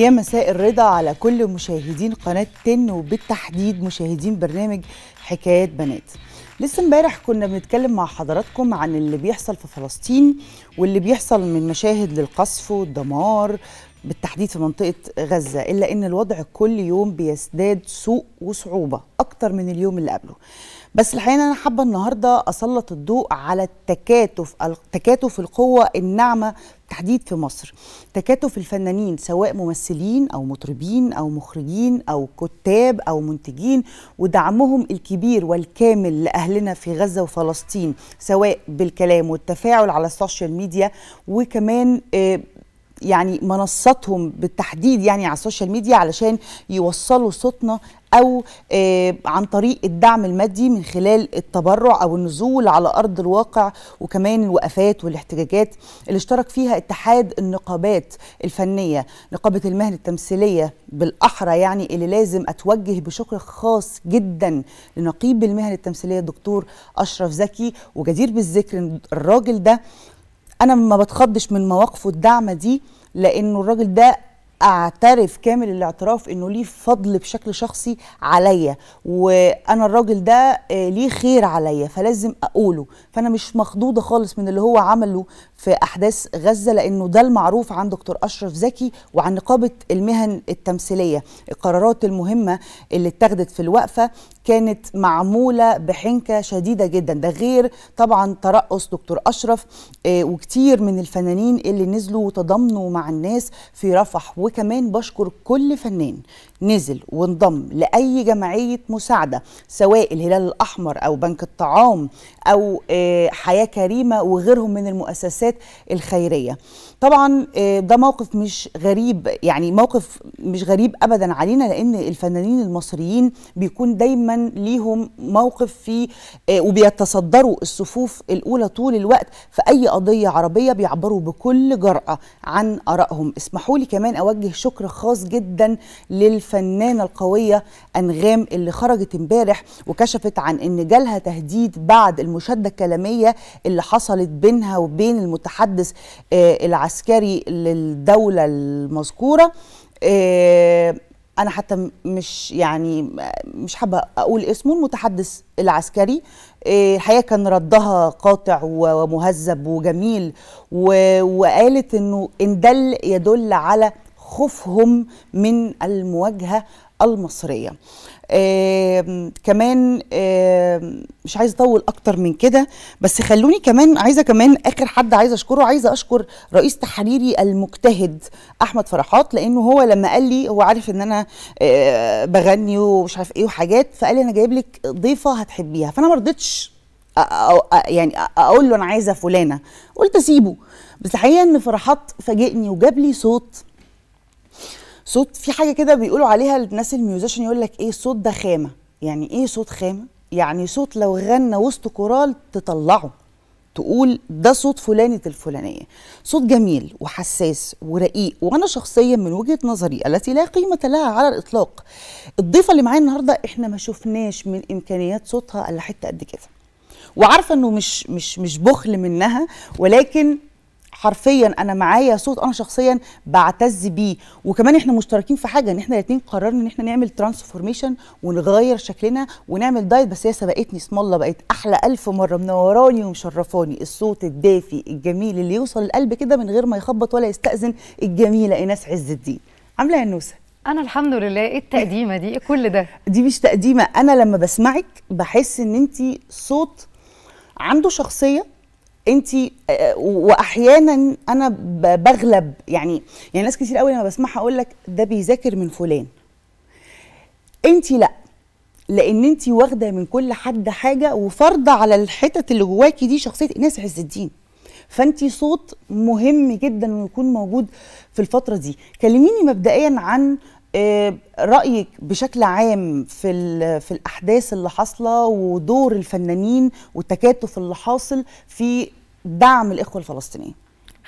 يا مساء الرضا على كل مشاهدين قناة تن وبالتحديد مشاهدين برنامج حكايات بنات لسه امبارح كنا بنتكلم مع حضراتكم عن اللي بيحصل في فلسطين واللي بيحصل من مشاهد للقصف والدمار بالتحديد في منطقة غزة إلا إن الوضع كل يوم بيزداد سوء وصعوبة أكتر من اليوم اللي قبله بس الحقيقه انا حابه النهارده اسلط الضوء على التكاتف تكاتف القوه الناعمه تحديد في مصر تكاتف الفنانين سواء ممثلين او مطربين او مخرجين او كتاب او منتجين ودعمهم الكبير والكامل لاهلنا في غزه وفلسطين سواء بالكلام والتفاعل على السوشيال ميديا وكمان آه، يعني منصاتهم بالتحديد يعني على السوشيال ميديا علشان يوصلوا صوتنا او آه، عن طريق الدعم المادي من خلال التبرع او النزول على ارض الواقع وكمان الوقفات والاحتجاجات اللي اشترك فيها اتحاد النقابات الفنيه نقابه المهن التمثيليه بالاحرى يعني اللي لازم اتوجه بشكر خاص جدا لنقيب المهن التمثيليه الدكتور اشرف زكي وجدير بالذكر الراجل ده انا ما بتخضش من مواقفه الدعمة دي لانه الراجل ده اعترف كامل الاعتراف انه ليه فضل بشكل شخصي عليا وانا الراجل ده آه، ليه خير عليا فلازم اقوله فانا مش مخضوضه خالص من اللي هو عمله في احداث غزه لانه ده المعروف عن دكتور اشرف زكي وعن نقابه المهن التمثيليه القرارات المهمه اللي اتخذت في الوقفه كانت معموله بحنكه شديده جدا ده غير طبعا ترقص دكتور اشرف آه، وكتير من الفنانين اللي نزلوا وتضامنوا مع الناس في رفح وكمان بشكر كل فنان نزل وانضم لاي جمعيه مساعده سواء الهلال الاحمر او بنك الطعام او آه، حياه كريمه وغيرهم من المؤسسات الخيريه طبعا آه، ده موقف مش غريب يعني موقف مش غريب ابدا علينا لان الفنانين المصريين بيكون دايما ليهم موقف في آه، وبيتصدروا الصفوف الاولى طول الوقت في اي قضيه عربيه بيعبروا بكل جراه عن ارائهم اسمحوا لي كمان اوجه شكر خاص جدا للفنانه القويه انغام اللي خرجت امبارح وكشفت عن ان جالها تهديد بعد المشاده الكلاميه اللي حصلت بينها وبين المتحدث آه، العسكري العسكري للدولة المذكورة آه، أنا حتى مش يعني مش حابة أقول اسمه المتحدث العسكري آه، الحقيقة كان ردها قاطع ومهذب وجميل وقالت إنه إن دل يدل على خوفهم من المواجهه المصريه آه كمان آه مش عايزه اطول اكتر من كده بس خلوني كمان عايزه كمان اخر حد عايزه اشكره عايزه اشكر رئيس تحريري المجتهد احمد فرحات لانه هو لما قال لي هو عارف ان انا آه بغني ومش عارف ايه وحاجات فقال لي انا جايب لك ضيفه هتحبيها فانا ما رضيتش يعني اقول له انا عايزه فلانه قلت اسيبه بس الحقيقه ان فرحات فاجئني وجاب لي صوت صوت في حاجه كده بيقولوا عليها الناس الميوزيشن يقول لك ايه صوت ده خامه يعني ايه صوت خامه يعني صوت لو غنى وسط كورال تطلعه تقول ده صوت فلانة الفلانية صوت جميل وحساس ورقيق وأنا شخصيا من وجهة نظري التي لا قيمة لها على الإطلاق الضيفة اللي معايا النهاردة إحنا ما شفناش من إمكانيات صوتها إلا حتة قد كده وعارفة إنه مش مش مش بخل منها ولكن حرفيا انا معايا صوت انا شخصيا بعتز بيه وكمان احنا مشتركين في حاجه ان احنا الاثنين قررنا ان احنا نعمل ترانسفورميشن ونغير شكلنا ونعمل دايت بس هي سبقتني اسم الله بقت احلى الف مره منوراني ومشرفاني الصوت الدافي الجميل اللي يوصل للقلب كده من غير ما يخبط ولا يستاذن الجميله ايناس عز الدين عامله يا نوسه انا الحمد لله ايه التقديمه دي إيه كل ده دي مش تقديمه انا لما بسمعك بحس ان انت صوت عنده شخصيه انت آه، آه، واحيانا انا بغلب يعني يعني ناس كتير قوي لما بسمعها اقول لك ده بيذاكر من فلان انت لا لان انت واخده من كل حد حاجه وفرضه على الحتت اللي جواكي دي شخصيه ناس عز الدين فانت صوت مهم جدا انه يكون موجود في الفتره دي كلميني مبدئيا عن آه، رايك بشكل عام في في الاحداث اللي حاصله ودور الفنانين والتكاتف اللي حاصل في دعم الاخوه الفلسطينيين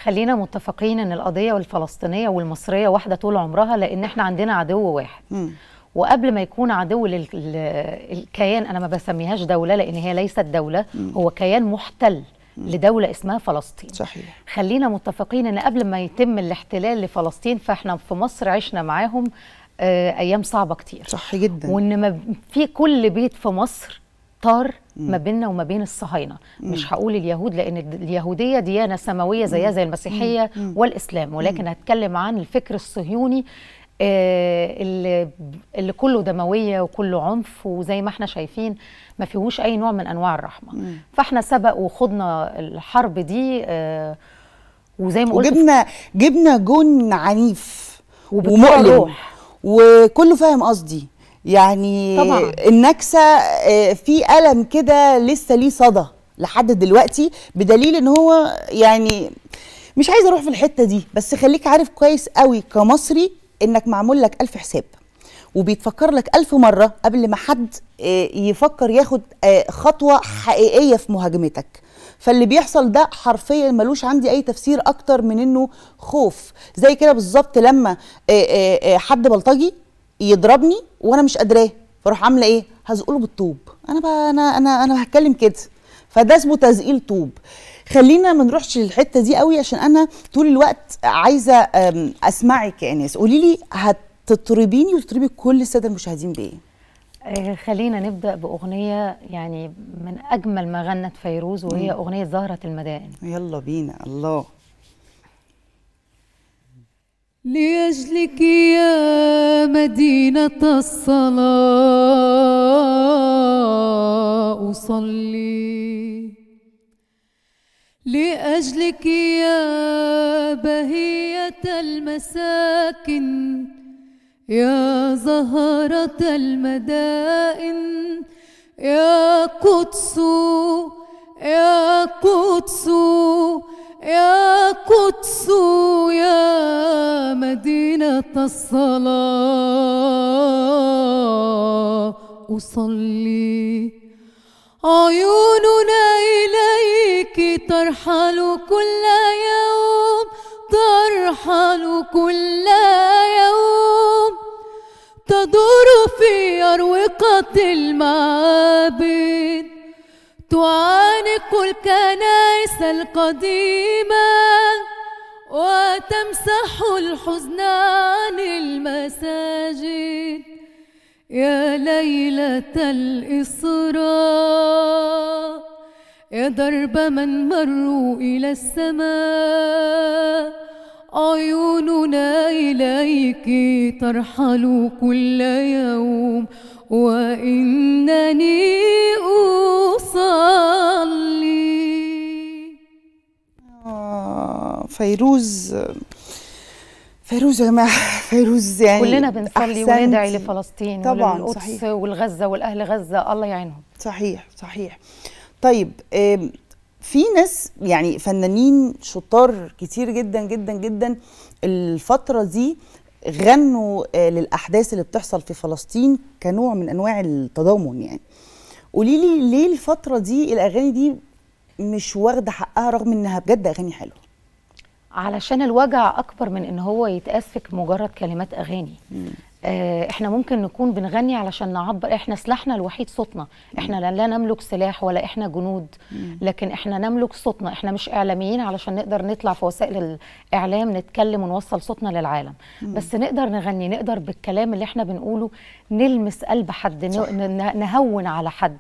خلينا متفقين ان القضيه الفلسطينيه والمصريه واحده طول عمرها لان احنا عندنا عدو واحد م. وقبل ما يكون عدو للكيان انا ما بسميهاش دوله لان هي ليست دوله م. هو كيان محتل لدولة اسمها فلسطين صحيح. خلينا متفقين أن قبل ما يتم الاحتلال لفلسطين فإحنا في مصر عشنا معاهم آه، أيام صعبة كتير صح جدا وإن في كل بيت في مصر طار ما بيننا وما بين الصهاينه مش هقول اليهود لان اليهوديه ديانه سماويه زيها زي المسيحيه والاسلام ولكن هتكلم عن الفكر الصهيوني آه، اللي, اللي كله دمويه وكله عنف وزي ما احنا شايفين ما فيهوش اي نوع من انواع الرحمه فاحنا سبق وخضنا الحرب دي آه، وزي ما قلت وجبنا جبنا جن عنيف ومؤلم وكله فاهم قصدي يعني طبعا. النكسه آه، في الم كده لسه ليه صدى لحد دلوقتي بدليل ان هو يعني مش عايزه اروح في الحته دي بس خليك عارف كويس قوي كمصري انك معمول لك ألف حساب وبيتفكر لك ألف مرة قبل ما حد آه، يفكر ياخد آه، خطوة حقيقية في مهاجمتك فاللي بيحصل ده حرفيا ملوش عندي اي تفسير اكتر من انه خوف زي كده بالظبط لما آه، حد بلطجي يضربني وانا مش قادراه فاروح عامله ايه هزقله بالطوب انا بقى انا انا انا هتكلم كده فده اسمه تزقيل طوب خلينا ما نروحش للحته دي قوي عشان انا طول الوقت عايزه اسمعك يا يعني انس قولي لي هتطربيني وتطربي كل الساده المشاهدين بايه آه، خلينا نبدا باغنيه يعني من اجمل ما غنت فيروز وهي مم. اغنيه زهره المدائن يلا بينا الله لأجلك يا مدينة الصلاة أصلي لأجلك يا بهية المساكن يا زهرة المدائن يا قدس يا قدس يا قدس يا مدينة الصلاة أصلي عيوننا إليك ترحل كل يوم ترحل كل يوم تدور في أروقة المعابد تعانق الكنائس القديمة وتمسح الحزن عن المساجد يا ليلة الإسراء يا درب من مروا إلى السماء عيوننا إليك ترحل كل يوم وإنني أصلي آه، فيروز فيروز يا جماعه فيروز يعني كلنا بنصلي وندعي لفلسطين طبعا وللقدس صحيح. والغزه والاهل غزه الله يعينهم صحيح صحيح طيب في ناس يعني فنانين شطار كتير جدا جدا جدا الفتره دي غنوا آه، للاحداث اللي بتحصل في فلسطين كنوع من انواع التضامن يعني قولي لي ليه الفتره دي الاغاني دي مش واخده حقها رغم انها بجد اغاني حلوه علشان الوجع اكبر من ان هو يتقاس في مجرد كلمات اغاني آه احنا ممكن نكون بنغني علشان نعبر احنا سلاحنا الوحيد صوتنا احنا لا, نملك سلاح ولا احنا جنود لكن احنا نملك صوتنا احنا مش اعلاميين علشان نقدر نطلع في وسائل الاعلام نتكلم ونوصل صوتنا للعالم بس نقدر نغني نقدر بالكلام اللي احنا بنقوله نلمس قلب حد صح. نهون على حد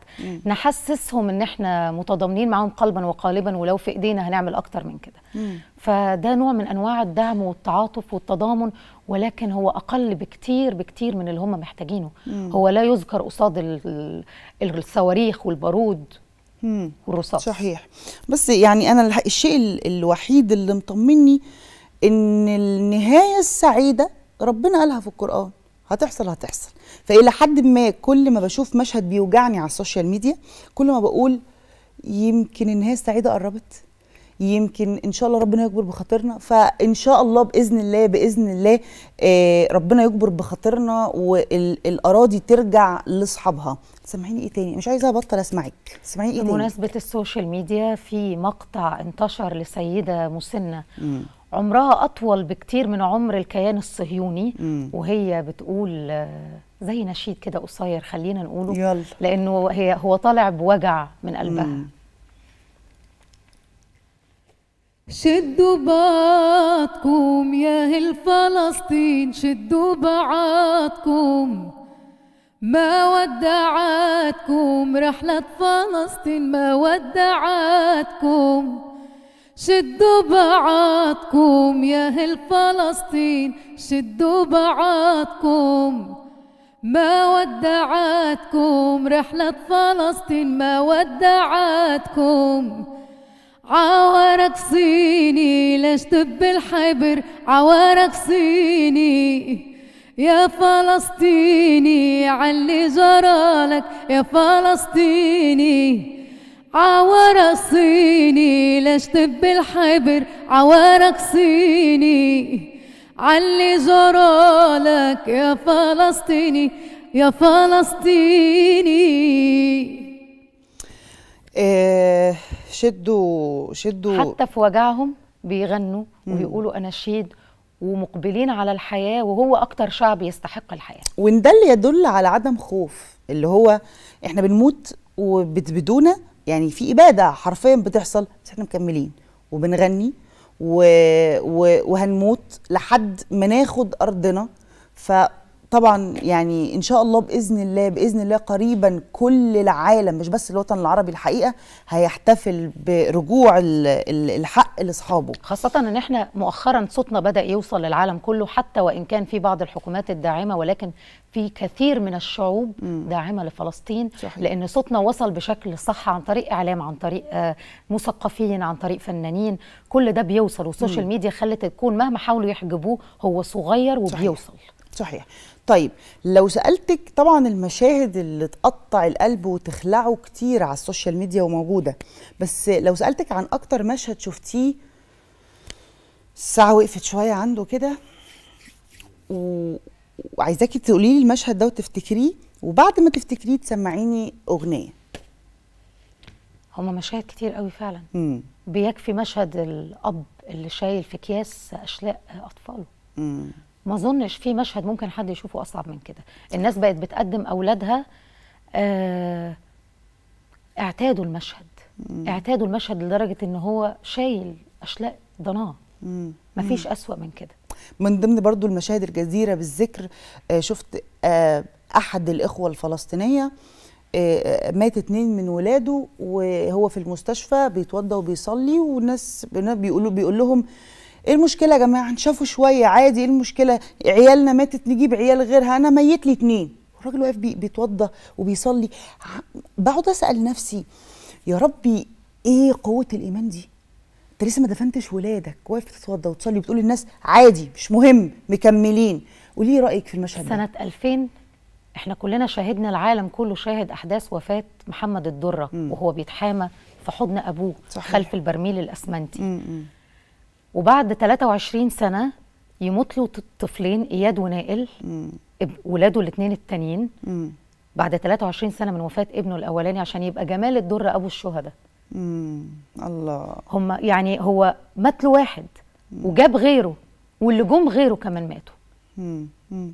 نحسسهم ان احنا متضامنين معاهم قلبا وقالبا ولو في ايدينا هنعمل اكتر من كده فده نوع من انواع الدعم والتعاطف والتضامن ولكن هو اقل بكتير بكتير من اللي هم محتاجينه مم. هو لا يذكر قصاد الصواريخ والبارود والرصاص صحيح بس يعني انا الشيء الوحيد اللي مطمني ان النهايه السعيده ربنا قالها في القران هتحصل هتحصل فالى حد ما كل ما بشوف مشهد بيوجعني على السوشيال ميديا كل ما بقول يمكن النهايه السعيده قربت يمكن ان شاء الله ربنا يكبر بخاطرنا فان شاء الله باذن الله باذن الله آه، ربنا يكبر بخاطرنا والاراضي ترجع لاصحابها سامحيني ايه تاني مش عايزه ابطل اسمعك سامعيني ايه تاني بمناسبه السوشيال ميديا في مقطع انتشر لسيده مسنه م. عمرها اطول بكتير من عمر الكيان الصهيوني م. وهي بتقول آه، زي نشيد كده قصير خلينا نقوله يلا. لانه هي هو طالع بوجع من قلبها م. شدوا بعضكم يا أهل فلسطين شدوا بعضكم ما ودعتكم رحلة فلسطين ما ودعتكم شدوا بعضكم يا أهل فلسطين شدوا بعضكم ما ودعتكم رحلة فلسطين ما ودعتكم عوارك صيني ليش تب الحبر عوارك صيني يا فلسطيني علي جرالك يا فلسطيني عوارك صيني ليش تب الحبر عوارك صيني علي جرالك يا فلسطيني يا فلسطيني إيه شدوا شدوا حتى في وجعهم بيغنوا وبيقولوا اناشيد ومقبلين على الحياه وهو اكتر شعب يستحق الحياه وان ده اللي يدل على عدم خوف اللي هو احنا بنموت وبتبدونا يعني في اباده حرفيا بتحصل بس احنا مكملين وبنغني و... و... وهنموت لحد ما ناخد ارضنا ف طبعا يعني ان شاء الله باذن الله باذن الله قريبا كل العالم مش بس الوطن العربي الحقيقه هيحتفل برجوع الحق لاصحابه خاصه ان احنا مؤخرا صوتنا بدا يوصل للعالم كله حتى وان كان في بعض الحكومات الداعمه ولكن في كثير من الشعوب داعمه لفلسطين صحيح. لان صوتنا وصل بشكل صح عن طريق اعلام عن طريق آه، مثقفين عن طريق فنانين كل ده بيوصل والسوشيال ميديا خلت الكون مهما حاولوا يحجبوه هو صغير وبيوصل صحيح, صحيح. طيب لو سالتك طبعا المشاهد اللي تقطع القلب وتخلعه كتير على السوشيال ميديا وموجوده بس لو سالتك عن اكتر مشهد شفتيه الساعه وقفت شويه عنده كده و... وعايزاكي تقولي لي المشهد ده وتفتكريه وبعد ما تفتكريه تسمعيني اغنيه هما مشاهد كتير قوي فعلا مم. بيكفي مشهد الاب اللي شايل في اكياس اشلاء اطفاله مم. ما اظنش في مشهد ممكن حد يشوفه اصعب من كده الناس بقت بتقدم اولادها آه اعتادوا المشهد مم. اعتادوا المشهد لدرجه ان هو شايل اشلاء ضناه مفيش اسوا من كده من ضمن برضو المشاهد الجديره بالذكر آه شفت آه احد الاخوه الفلسطينيه آه، مات اتنين من ولاده وهو في المستشفى بيتوضى وبيصلي والناس بيقولوا بيقول لهم ايه المشكله يا جماعه هنشافوا شويه عادي ايه المشكله عيالنا ماتت نجيب عيال غيرها انا ميت لي اتنين الراجل واقف بيتوضى وبيصلي بقعد اسال نفسي يا ربي ايه قوه الايمان دي انت لسه ما دفنتش ولادك واقف تتوضى وتصلي بتقول للناس عادي مش مهم مكملين وليه رايك في المشهد سنه ده. 2000 احنا كلنا شاهدنا العالم كله شاهد احداث وفاه محمد الدره م. وهو بيتحامى في حضن ابوه صحيح. خلف البرميل الاسمنتي م. وبعد 23 سنه يموت له طفلين اياد ونائل ولاده الاثنين التانيين بعد 23 سنه من وفاه ابنه الاولاني عشان يبقى جمال الدر ابو الشهداء الله هم يعني هو مات له واحد وجاب غيره واللي جم غيره كمان ماتوا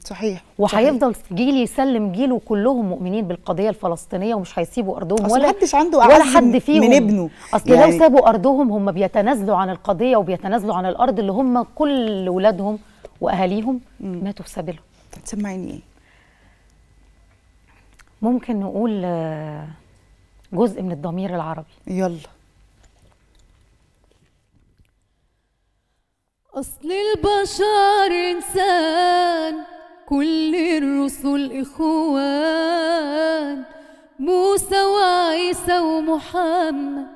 صحيح وهيفضل جيل يسلم جيله كلهم مؤمنين بالقضيه الفلسطينيه ومش هيسيبوا ارضهم أصل ولا محدش عنده ولا حد فيهم من ابنه اصل يعني لو سابوا ارضهم هم بيتنازلوا عن القضيه وبيتنازلوا عن الارض اللي هم كل ولادهم واهاليهم ماتوا في سبيلهم تسمعيني ايه ممكن نقول آه، جزء من الضمير العربي يلا أصل البشر إنسان كل الرسل إخوان موسى وعيسى ومحمد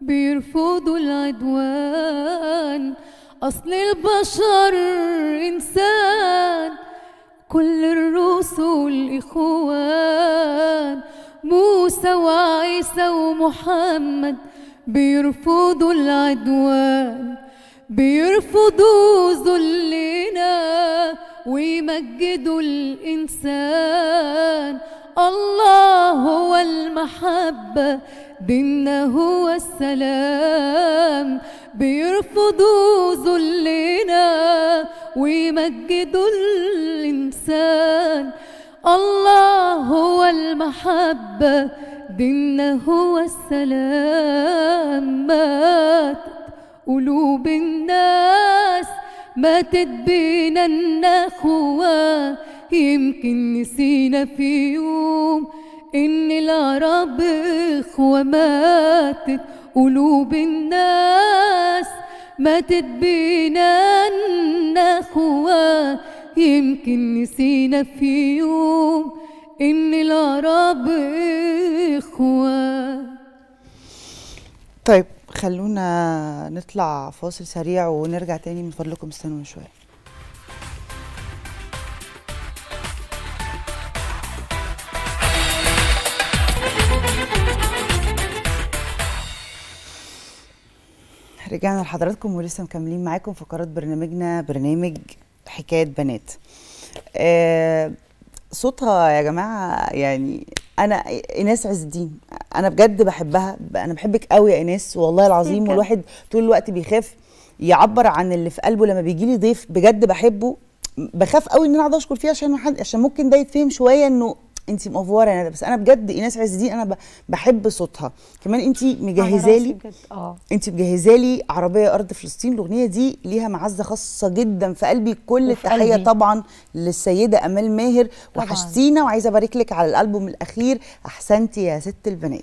بيرفضوا العدوان أصل البشر إنسان كل الرسل إخوان موسى وعيسى ومحمد بيرفضوا العدوان بيرفضوا ذلنا ويمجدوا الإنسان الله هو المحبة ديننا هو السلام بيرفضوا ذلنا ويمجدوا الإنسان الله هو المحبة ديننا هو السلام مات قلوب الناس ماتت بينا النخوة يمكن نسينا في يوم إن العرب إخوة ماتت قلوب الناس ماتت بينا النخوة يمكن نسينا في يوم إن العرب إخوة طيب خلونا نطلع فاصل سريع ونرجع تاني من فضلكم استنونا شويه رجعنا لحضراتكم ولسه مكملين معاكم فقرات برنامجنا برنامج حكايه بنات آه صوتها يا جماعه يعني انا ايناس عز الدين انا بجد بحبها انا بحبك قوي يا ايناس والله العظيم والواحد طول الوقت بيخاف يعبر عن اللي في قلبه لما بيجي لي ضيف بجد بحبه بخاف قوي ان انا اقعد اشكر فيه عشان عشان ممكن ده يتفهم شويه انه انت مقفوره يا ندى بس انا بجد ايناس عز الدين انا بحب صوتها كمان انت مجهزه لي آه. انت مجهزه لي عربيه ارض فلسطين الاغنيه دي ليها معزه خاصه جدا في قلبي كل التحيه طبعا للسيده امال ماهر وحشتينا وعايزه ابارك لك على الالبوم الاخير احسنتي يا ست البنات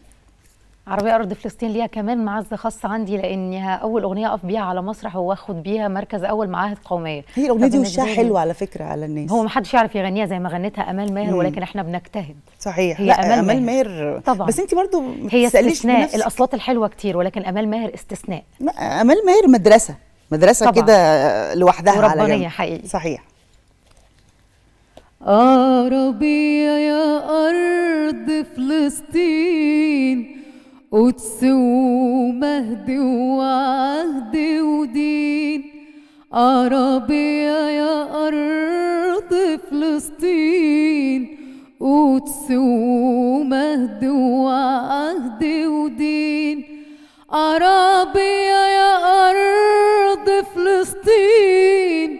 عربية أرض فلسطين ليها كمان معزة خاصة عندي لأنها أول أغنية أقف بيها على مسرح وآخد بيها مركز أول معاهد قومية هي الأغنية دي وشها حلو على فكرة على الناس هو ما حدش يعرف يغنيها زي ما غنتها أمال ماهر ولكن إحنا بنجتهد صحيح هي لا أمال, أمال ماهر. ماهر طبعا بس أنت برضو هي استثناء الأصوات الحلوة كتير ولكن أمال ماهر استثناء أمال ماهر مدرسة مدرسة كده لوحدها على جنب. حقيقي صحيح عربية يا أرض فلسطين قدس ومهد وعهد ودين عربية يا أرض فلسطين قدس ومهد وعهد ودين عربية يا أرض فلسطين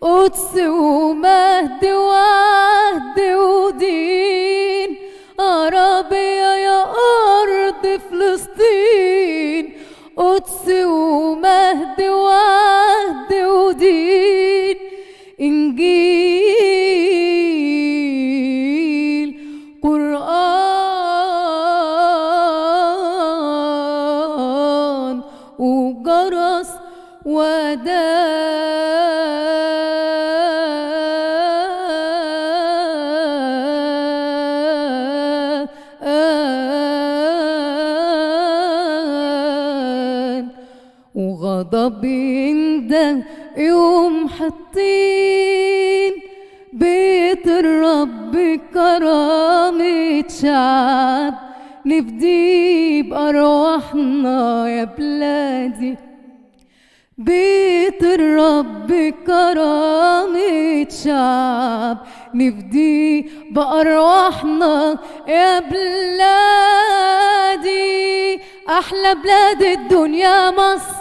قدس ومهد وعهد ودين القدس ومهد وعهد ودين إنجيل قرآن وجرس ودار غضب ده يوم حاطين بيت الرب كرامة شعب نفدي بأرواحنا يا بلادي بيت الرب كرامة شعب نفدي بأرواحنا يا بلادي أحلى بلاد الدنيا مصر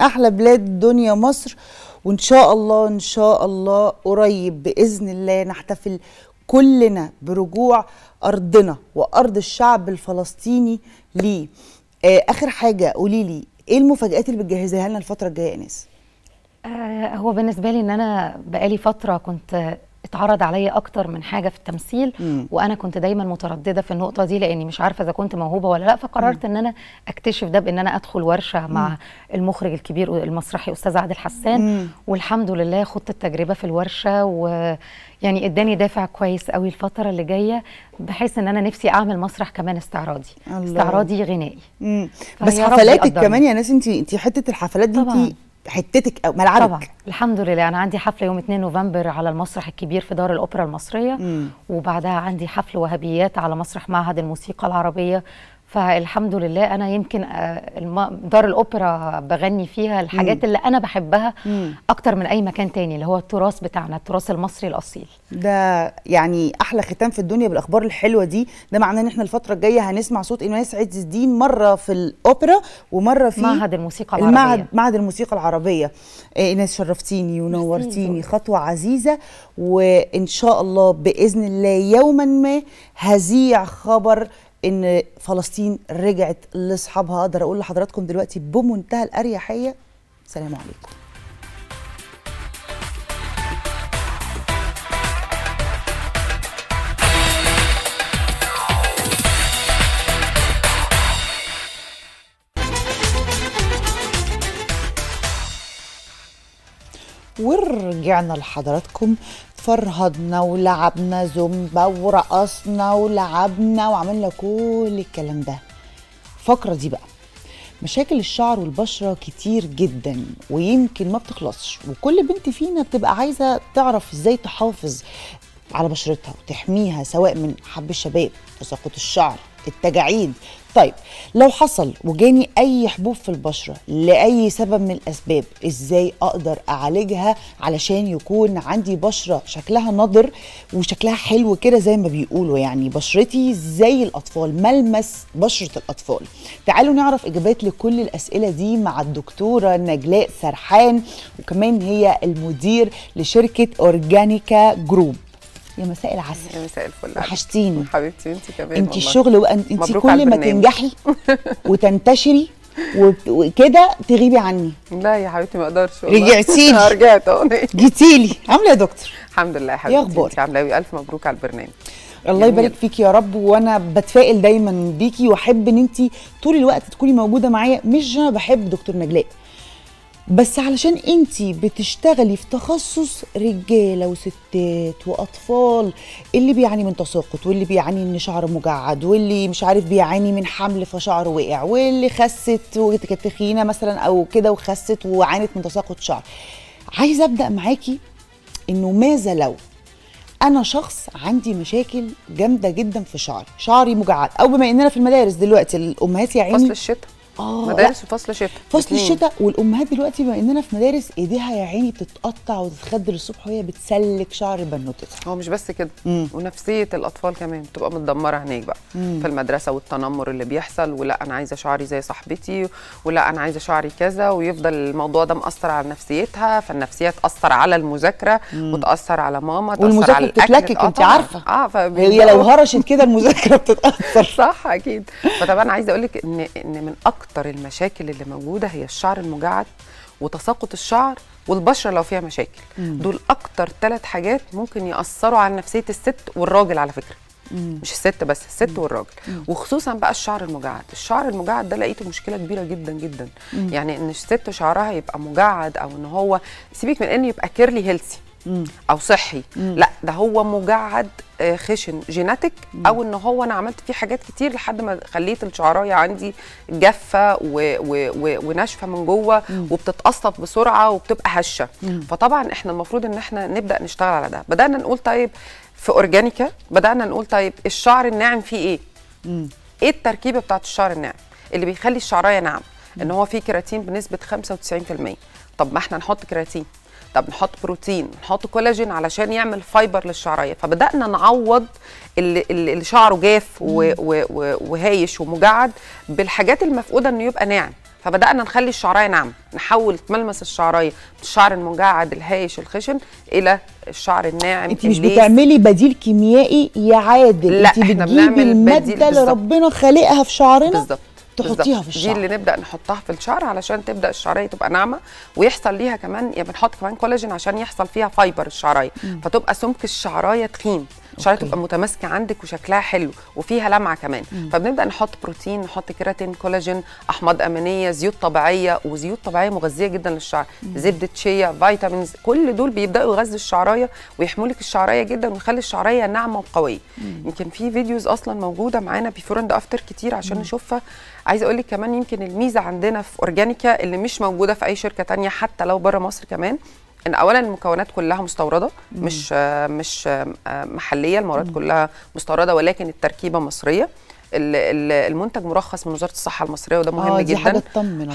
احلى بلاد الدنيا مصر وان شاء الله ان شاء الله قريب باذن الله نحتفل كلنا برجوع ارضنا وارض الشعب الفلسطيني ليه آه اخر حاجه قولي لي ايه المفاجات اللي بتجهزيها لنا الفتره الجايه يا ناس آه هو بالنسبه لي ان انا بقالي فتره كنت اتعرض عليا اكتر من حاجه في التمثيل مم. وانا كنت دايما متردده في النقطه دي لاني مش عارفه اذا كنت موهوبه ولا لا فقررت مم. ان انا اكتشف ده بان انا ادخل ورشه مم. مع المخرج الكبير المسرحي استاذ عادل حسان مم. والحمد لله خدت التجربه في الورشه ويعني اداني دافع كويس قوي الفتره اللي جايه بحيث ان انا نفسي اعمل مسرح كمان استعراضي الله. استعراضي غنائي بس حفلاتك كمان يا ناس انت انت حته الحفلات دي انت حتتك او ملعبك طبعا الحمد لله انا عندي حفله يوم 2 نوفمبر على المسرح الكبير في دار الاوبرا المصريه مم. وبعدها عندي حفل وهبيات على مسرح معهد الموسيقى العربيه فالحمد لله انا يمكن آه، دار الاوبرا بغني فيها الحاجات اللي انا بحبها اكتر من اي مكان تاني اللي هو التراث بتاعنا التراث المصري الاصيل ده يعني احلى ختام في الدنيا بالاخبار الحلوه دي ده معناه ان احنا الفتره الجايه هنسمع صوت ايناس عز الدين مره في الاوبرا ومره في معهد الموسيقى العربيه المعهد معهد الموسيقى العربيه ايناس آه، شرفتيني ونورتيني خطوه عزيزه وان شاء الله باذن الله يوما ما هزيع خبر ان فلسطين رجعت لاصحابها اقدر اقول لحضراتكم دلوقتي بمنتهى الاريحيه سلام عليكم ورجعنا لحضراتكم فرهدنا ولعبنا زومبا ورقصنا ولعبنا وعملنا كل الكلام ده الفقرة دي بقى مشاكل الشعر والبشرة كتير جدا ويمكن ما بتخلصش وكل بنت فينا بتبقى عايزة تعرف ازاي تحافظ على بشرتها وتحميها سواء من حب الشباب تساقط الشعر التجاعيد طيب لو حصل وجاني اي حبوب في البشره لاي سبب من الاسباب ازاي اقدر اعالجها علشان يكون عندي بشره شكلها نضر وشكلها حلو كده زي ما بيقولوا يعني بشرتي زي الاطفال ملمس بشره الاطفال تعالوا نعرف اجابات لكل الاسئله دي مع الدكتوره نجلاء سرحان وكمان هي المدير لشركه اورجانيكا جروب يا مساء العسل يا مساء الفل وحشتيني حبيبتي انت كمان انت الشغل وانت انت كل ما تنجحي وتنتشري وكده تغيبي عني لا يا حبيبتي ما اقدرش رجعتي لي رجعت جيتي لي عامله ايه يا دكتور الحمد لله يا إيه حبيبتي يا اخبارك عامله ايه الف مبروك على البرنامج الله يبارك فيك يا رب وانا بتفائل دايما بيكي واحب ان انت طول الوقت تكوني موجوده معايا مش انا بحب دكتور نجلاء بس علشان انت بتشتغلي في تخصص رجاله وستات واطفال اللي بيعاني من تساقط واللي بيعاني من شعر مجعد واللي مش عارف بيعاني من حمل فشعر وقع واللي خست وكانت تخينه مثلا او كده وخست وعانت من تساقط شعر عايزه ابدا معاكي انه ماذا لو انا شخص عندي مشاكل جامده جدا في شعري شعري مجعد او بما اننا في المدارس دلوقتي الامهات يا عيني فصل الشتاء اه مدارس وفصل شتاء فصل الشتاء والامهات دلوقتي بما اننا في مدارس ايديها يا عيني بتتقطع وتتخدر الصبح وهي بتسلك شعر بنوتتها هو مش بس كده مم. ونفسيه الاطفال كمان بتبقى متدمره هناك بقى مم. في المدرسه والتنمر اللي بيحصل ولا انا عايزه شعري زي صاحبتي ولا انا عايزه شعري كذا ويفضل الموضوع ده مأثر على نفسيتها فالنفسيه تاثر على المذاكره مم. وتاثر على ماما تاثر على الاكل بتتلكك آه، انت عارفه اه هي لو هرشت كده المذاكره بتتاثر صح اكيد فطبعا عايزه اقول لك ان ان من اكتر اكتر المشاكل اللي موجوده هي الشعر المجعد وتساقط الشعر والبشره لو فيها مشاكل مم. دول اكتر ثلاث حاجات ممكن ياثروا على نفسيه الست والراجل على فكره مم. مش الست بس الست مم. والراجل مم. وخصوصا بقى الشعر المجعد الشعر المجعد ده لقيته مشكله كبيره جدا جدا مم. يعني ان الست شعرها يبقى مجعد او ان هو سيبك من انه يبقى كيرلي هيلثي او صحي مم. لا ده هو مجعد آه، خشن جيناتيك او ان هو انا عملت فيه حاجات كتير لحد ما خليت الشعرايه عندي جافه وناشفه من جوه وبتتقصف بسرعه وبتبقى هشه مم. فطبعا احنا المفروض ان احنا نبدا نشتغل على ده بدانا نقول طيب في اورجانيكا بدانا نقول طيب الشعر الناعم فيه ايه مم. ايه التركيبه بتاعت الشعر الناعم اللي بيخلي الشعرايه ناعمه ان هو فيه كيراتين بنسبه 95% طب ما احنا نحط كيراتين طب نحط بروتين نحط كولاجين علشان يعمل فايبر للشعريه فبدانا نعوض اللي, اللي شعره جاف وهايش ومجعد بالحاجات المفقوده انه يبقى ناعم فبدانا نخلي الشعريه ناعمه نحول تملمس الشعريه من الشعر المجعد الهايش الخشن الى الشعر الناعم انت مش بتعملي بديل كيميائي يعادل لا انت بتجيبي الماده اللي ربنا خالقها في شعرنا بالظبط تحطيها في الشعر دي اللي نبدا نحطها في الشعر علشان تبدا الشعريه تبقى ناعمه ويحصل ليها كمان يعني بنحط كمان كولاجين عشان يحصل فيها فايبر الشعريه فتبقى سمك الشعرايه تخين الشعريه تبقى متماسكه عندك وشكلها حلو وفيها لمعه كمان مم. فبنبدا نحط بروتين نحط كيراتين كولاجين احماض امينيه زيوت طبيعيه وزيوت طبيعيه مغذيه جدا للشعر مم. زبده شيا فيتامينز كل دول بيبداوا يغذوا الشعرايه ويحمولك الشعرايه جدا ويخلي الشعرايه ناعمه وقويه يمكن في فيديوز اصلا موجوده معانا بيفور اند افتر كتير عشان مم. نشوفها عايزه اقول لك كمان يمكن الميزه عندنا في اورجانيكا اللي مش موجوده في اي شركه تانية حتى لو بره مصر كمان ان اولا المكونات كلها مستورده مش مش آه، محليه المواد كلها مستورده ولكن التركيبه مصريه المنتج مرخص من وزاره الصحه المصريه وده مهم آه، جدا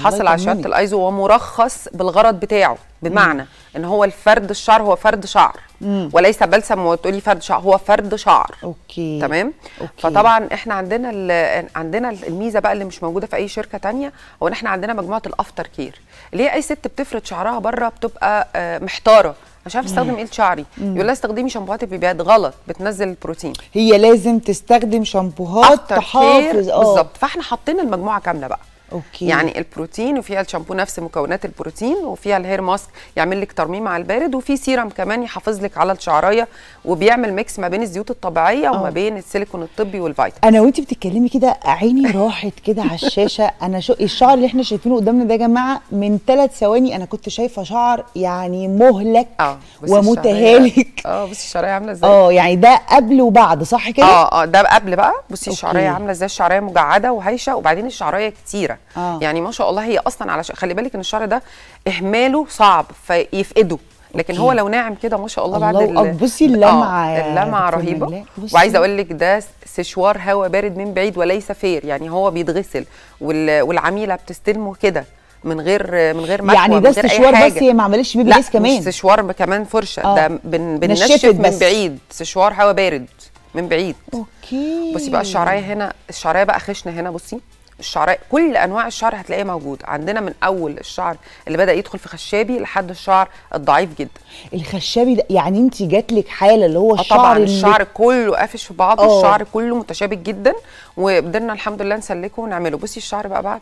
حصل على شهاده الايزو ومرخص بالغرض بتاعه بمعنى مم. ان هو الفرد الشعر هو فرد شعر مم. وليس بلسم وتقولي فرد شعر هو فرد شعر اوكي تمام أوكي. فطبعا احنا عندنا عندنا الميزه بقى اللي مش موجوده في اي شركه تانية هو ان احنا عندنا مجموعه الافتر كير اللي هي اي ست بتفرد شعرها بره بتبقى آه، محتاره مش عارف استخدم ايه شعري يقول لها استخدمي شامبوهات البيبيات غلط بتنزل البروتين هي لازم تستخدم شامبوهات تحافظ اه بالظبط فاحنا حطينا المجموعه كامله بقى أوكي. يعني البروتين وفيها الشامبو نفس مكونات البروتين وفيها الهير ماسك يعمل لك ترميم على البارد وفي سيرم كمان يحافظ لك على الشعرايه وبيعمل ميكس ما بين الزيوت الطبيعيه وما آه. بين السيليكون الطبي والفيتامين انا وانت بتتكلمي كده عيني راحت كده على الشاشه انا شو الشعر اللي احنا شايفينه قدامنا ده يا جماعه من ثلاث ثواني انا كنت شايفه شعر يعني مهلك آه، ومتهالك اه بصي الشعرايه عامله ازاي اه يعني ده قبل وبعد صح كده اه اه ده قبل بقى بصي الشعرايه عامله ازاي الشعرايه مجعده وهيشه وبعدين الشعرايه كتيره آه. يعني ما شاء الله هي اصلا على ش... خلي بالك ان الشعر ده اهماله صعب فيفقده لكن أوكي. هو لو ناعم كده ما شاء الله, الله بعد الله بصي اللمعه آه اللمعه رهيبه وعايزه اقول لك ده سشوار هواء بارد من بعيد وليس فير يعني هو بيتغسل وال... والعميله بتستلمه كده من غير من غير ما يعني ده سشوار بس ما عملش بيه بيس كمان مش سشوار كمان فرشه آه. ده بن... بنشف من بعيد سشوار هواء بارد من بعيد اوكي بصي بقى الشعرايه هنا الشعرايه بقى خشنه هنا بصي الشعراء كل انواع الشعر هتلاقيه موجود عندنا من اول الشعر اللي بدا يدخل في خشابي لحد الشعر الضعيف جدا الخشابي ده يعني انت جات لك حاله اللي هو آه الشعر طبعا اللي... الشعر كله قافش في بعضه آه. أوه. الشعر كله متشابك جدا وقدرنا الحمد لله نسلكه ونعمله بصي الشعر بقى بعد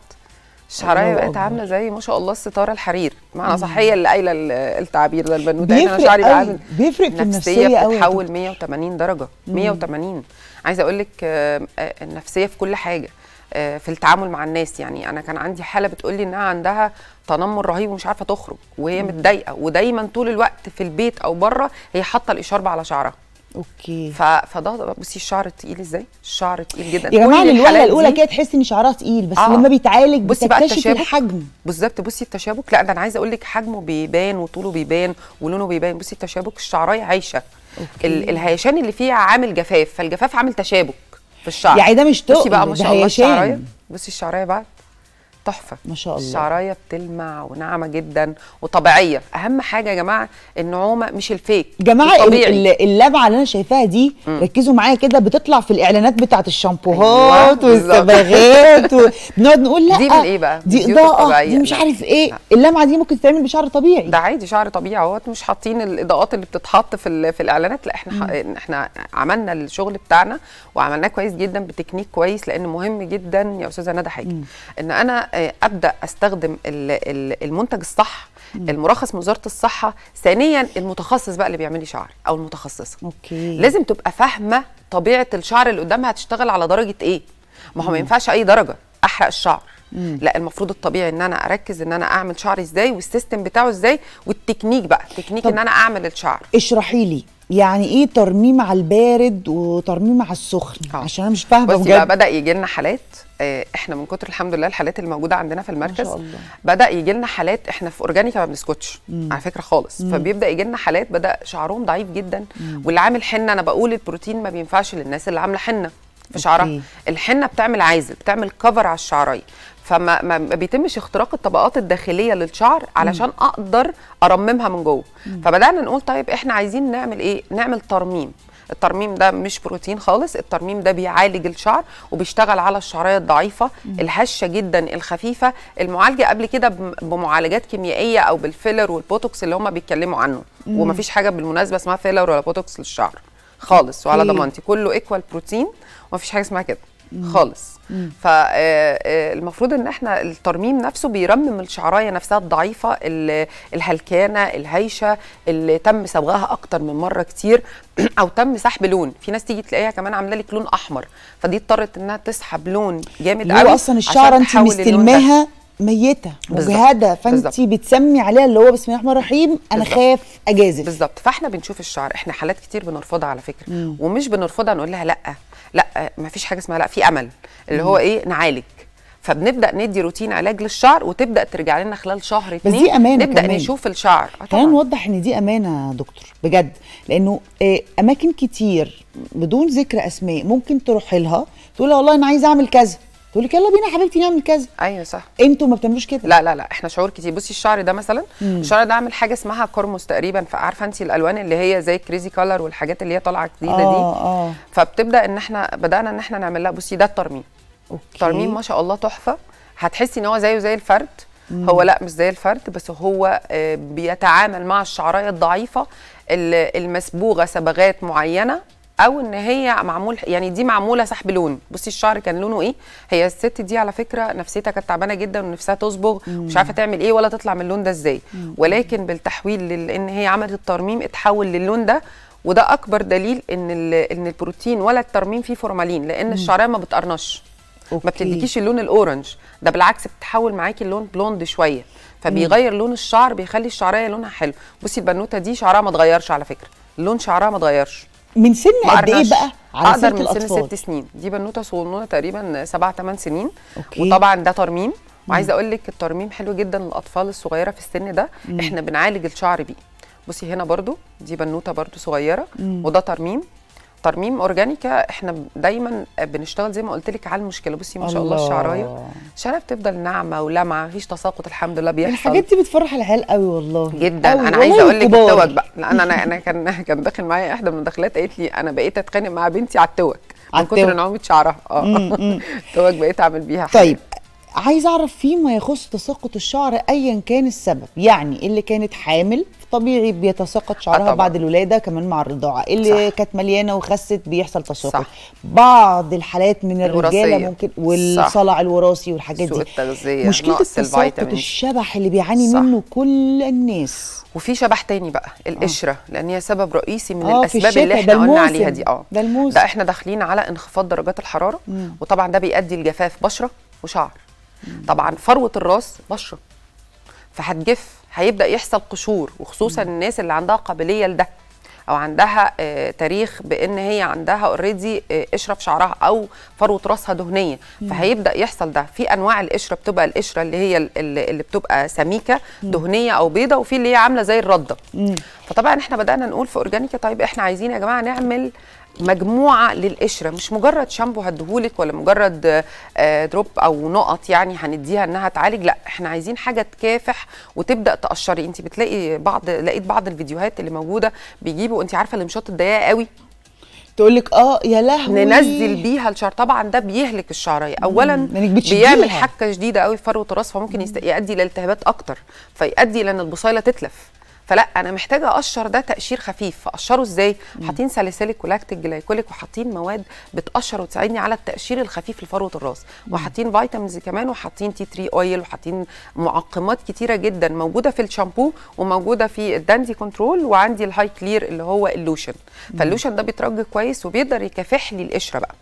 الشعرايه بقت عامله زي ما شاء الله الستاره الحرير معنى صح هي اللي قايله التعبير ده البنوته انا شعري بقى بيفرق في النفسيه قوي بتتحول 180 درجه 180 عايزه اقول لك آه، النفسيه في كل حاجه آه، في التعامل مع الناس يعني انا كان عندي حاله بتقول لي انها عندها تنمر رهيب ومش عارفه تخرج وهي متضايقه ودايما طول الوقت في البيت او بره هي حاطه الاشاربه على شعرها اوكي ف... فده بصي الشعر تقيل ازاي الشعر تقيل جدا يا جماعه الوهله الاولى كده تحس ان شعرها تقيل بس آه. لما بيتعالج بصي بقى التشابك الحجم بالظبط بصي التشابك لا ده انا عايزه اقول لك حجمه بيبان وطوله بيبان ولونه بيبان بصي التشابك الشعرايه عايشه ال... الهيشان اللي فيها عامل جفاف فالجفاف عامل تشابك في الشعر يعني ده مش تقل بقى ما شاء الله الشعرايه بصي الشعرايه بقى تحفه ما شاء الله الشعرايه بتلمع وناعمه جدا وطبيعيه اهم حاجه يا جماعه النعومه مش الفيك جماعه اللمعه اللي انا شايفاها دي م. ركزوا معايا كده بتطلع في الاعلانات بتاعه الشامبوهات أيوة، والصباغات بنقعد نقول لا دي من ايه بقى دي اضاءه دي مش عارف ايه لا. اللمعه دي ممكن تتعمل بشعر طبيعي ده عادي شعر طبيعي اهوت مش حاطين الاضاءات اللي بتتحط في في الاعلانات لا احنا ح... احنا عملنا الشغل بتاعنا وعملناه كويس جدا بتكنيك كويس لان مهم جدا يا استاذه ندى حاجه ان انا ابدا استخدم المنتج الصح المرخص من وزاره الصحه ثانيا المتخصص بقى اللي بيعمل لي شعري او المتخصصه أوكي. لازم تبقى فاهمه طبيعه الشعر اللي قدامها هتشتغل على درجه ايه ما هو ما ينفعش اي درجه احرق الشعر مم. لا المفروض الطبيعي ان انا اركز ان انا اعمل شعري ازاي والسيستم بتاعه ازاي والتكنيك بقى تكنيك ان انا اعمل الشعر اشرحي لي يعني ايه ترميم على البارد وترميم على السخن اه. عشان انا مش فاهمه بجد بقى بدا يجي لنا حالات آه، احنا من كتر الحمد لله الحالات اللي موجوده عندنا في المركز ما شاء الله. بدا يجي لنا حالات احنا في اورجانيكا ما بنسكتش على فكره خالص مم. فبيبدا يجي لنا حالات بدا شعرهم ضعيف جدا مم. واللي عامل حنه انا بقول البروتين ما بينفعش للناس اللي عامله حنه في شعرها الحنه بتعمل عازل بتعمل كفر على الشعرايه فما ما بيتمش اختراق الطبقات الداخليه للشعر علشان اقدر ارممها من جوه فبدانا نقول طيب احنا عايزين نعمل ايه نعمل ترميم الترميم ده مش بروتين خالص الترميم ده بيعالج الشعر وبيشتغل على الشعريه الضعيفه الهشه جدا الخفيفه المعالجه قبل كده بمعالجات كيميائيه او بالفيلر والبوتوكس اللي هم بيتكلموا عنه مم. ومفيش حاجه بالمناسبه اسمها فيلر ولا بوتوكس للشعر خالص وعلى ضمانتي كله ايكوال بروتين ومفيش حاجه اسمها كده خالص فالمفروض آه، آه، ان احنا الترميم نفسه بيرمم الشعرايه نفسها الضعيفه الهلكانه الهايشه اللي تم صبغها اكتر من مره كتير او تم سحب لون في ناس تيجي تلاقيها كمان عامله لك لون احمر فدي اضطرت انها تسحب لون جامد قوي اصلا الشعره انت مستلماها ميته مجهده فانت بتسمي عليها اللي هو بسم الله الرحمن الرحيم انا بالزبط. خاف اجازف بالظبط فاحنا بنشوف الشعر احنا حالات كتير بنرفضها على فكره مم. ومش بنرفضها نقول لها لا لا ما فيش حاجه اسمها لا في امل اللي هو ايه نعالج فبنبدا ندي روتين علاج للشعر وتبدا ترجع لنا خلال شهر اتنين بس دي امانه نبدا كمان. نشوف الشعر تعالى آه، نوضح ان دي امانه يا دكتور بجد لانه آه، اماكن كتير بدون ذكر اسماء ممكن تروحي لها تقول والله انا عايزه اعمل كذا تقول لك يلا بينا يا حبيبتي نعمل كذا ايوه صح انتوا ما بتعملوش كده لا لا لا احنا شعور كتير بصي الشعر ده مثلا مم. الشعر ده عامل حاجه اسمها كرموس تقريبا فعارفه انت الالوان اللي هي زي كريزي كلر والحاجات اللي هي طالعه جديده آه دي آه. فبتبدا ان احنا بدانا ان احنا نعمل لها بصي ده الترميم أوكي. ترميم ما شاء الله تحفه هتحسي ان هو زيه زي الفرد مم. هو لا مش زي الفرد بس هو آه، بيتعامل مع الشعرايه الضعيفه المسبوغه صبغات معينه او ان هي معمول يعني دي معموله سحب لون بصي الشعر كان لونه ايه هي الست دي على فكره نفسيتها كانت تعبانه جدا ونفسها تصبغ مش عارفه تعمل ايه ولا تطلع من اللون ده ازاي ولكن بالتحويل لان هي عملت الترميم اتحول للون ده وده اكبر دليل ان ان البروتين ولا الترميم فيه فورمالين لان الشعريه ما بتقرنش ما بتديكيش اللون الاورنج ده بالعكس بتحول معاكي اللون بلوند شويه فبيغير لون الشعر بيخلي الشعريه لونها حلو بصي البنوته دي شعرها ما اتغيرش على فكره لون شعرها ما اتغيرش من سن قد ايه بقى على اقدر من الأطفال. سن ست سنين دي بنوته صغنونه تقريبا سبع ثمان سنين أوكي. وطبعا ده ترميم وعايزه اقول لك الترميم حلو جدا للاطفال الصغيره في السن ده مم. احنا بنعالج الشعر بيه بصي هنا برضو دي بنوته برضو صغيره مم. وده ترميم ترميم اورجانيكا احنا دايما بنشتغل زي ما قلت لك على المشكله بصي ما شاء الله, الله الشعرايه شعرها بتفضل ناعمه ولمعه مفيش تساقط الحمد لله بيحصل الحاجات دي بتفرح العيال قوي والله جدا أوي. انا عايزه اقول لك التوك بقى انا انا انا كان كان داخل معايا احدى المداخلات قالت لي انا بقيت اتخانق مع بنتي على التوك من كتر نعومه شعرها اه التوك بقيت اعمل بيها حاجة. طيب عايز اعرف فيما يخص تساقط الشعر ايا كان السبب يعني اللي كانت حامل طبيعي بيتساقط شعرها آه، بعد الولاده كمان مع الرضاعه اللي كانت مليانه وخست بيحصل تساقط بعض الحالات من الرجاله ممكن والصلع الوراثي والحاجات سوء دي التغذيه مشكله تساقط الشبح اللي بيعاني صح. منه كل الناس وفي شبح تاني بقى آه. القشره آه. لان هي سبب رئيسي من آه الاسباب اللي احنا قلنا عليها دي اه ده ده احنا داخلين على انخفاض درجات الحراره مم. وطبعا ده بيؤدي لجفاف بشره وشعر طبعا فروه الراس بشره فهتجف هيبدا يحصل قشور وخصوصا الناس اللي عندها قابليه لده او عندها آه، تاريخ بان هي عندها اوريدي آه، قشره في شعرها او فروه راسها دهنيه فهيبدا يحصل ده في انواع القشره بتبقى القشره اللي هي اللي بتبقى سميكه دهنيه او بيضه وفي اللي هي عامله زي الرده فطبعا احنا بدانا نقول في اورجانيكا طيب احنا عايزين يا جماعه نعمل مجموعه للقشره مش مجرد شامبو هديهولك ولا مجرد آه، دروب او نقط يعني هنديها انها تعالج لا احنا عايزين حاجه تكافح وتبدا تقشري انت بتلاقي بعض لقيت بعض الفيديوهات اللي موجوده بيجيبوا انت عارفه المشط الضيقه قوي تقول لك اه يا لهوي ننزل بيها الشعر طبعا ده بيهلك الشعريه اولا بيعمل حكه شديده قوي في فروه الراس فممكن يؤدي الى التهابات اكتر فيؤدي الى ان البصيله تتلف فلا انا محتاجه اقشر ده تقشير خفيف فاقشره ازاي حاطين ساليسيليك ولاكتيك جلايكوليك وحاطين مواد بتقشر وتساعدني على التقشير الخفيف لفروه الراس وحاطين فيتامينز كمان وحاطين تي 3 اويل وحاطين معقمات كتيره جدا موجوده في الشامبو وموجوده في الداندي كنترول وعندي الهاي كلير اللي هو اللوشن فاللوشن ده بيترج كويس وبيقدر يكافح لي القشره بقى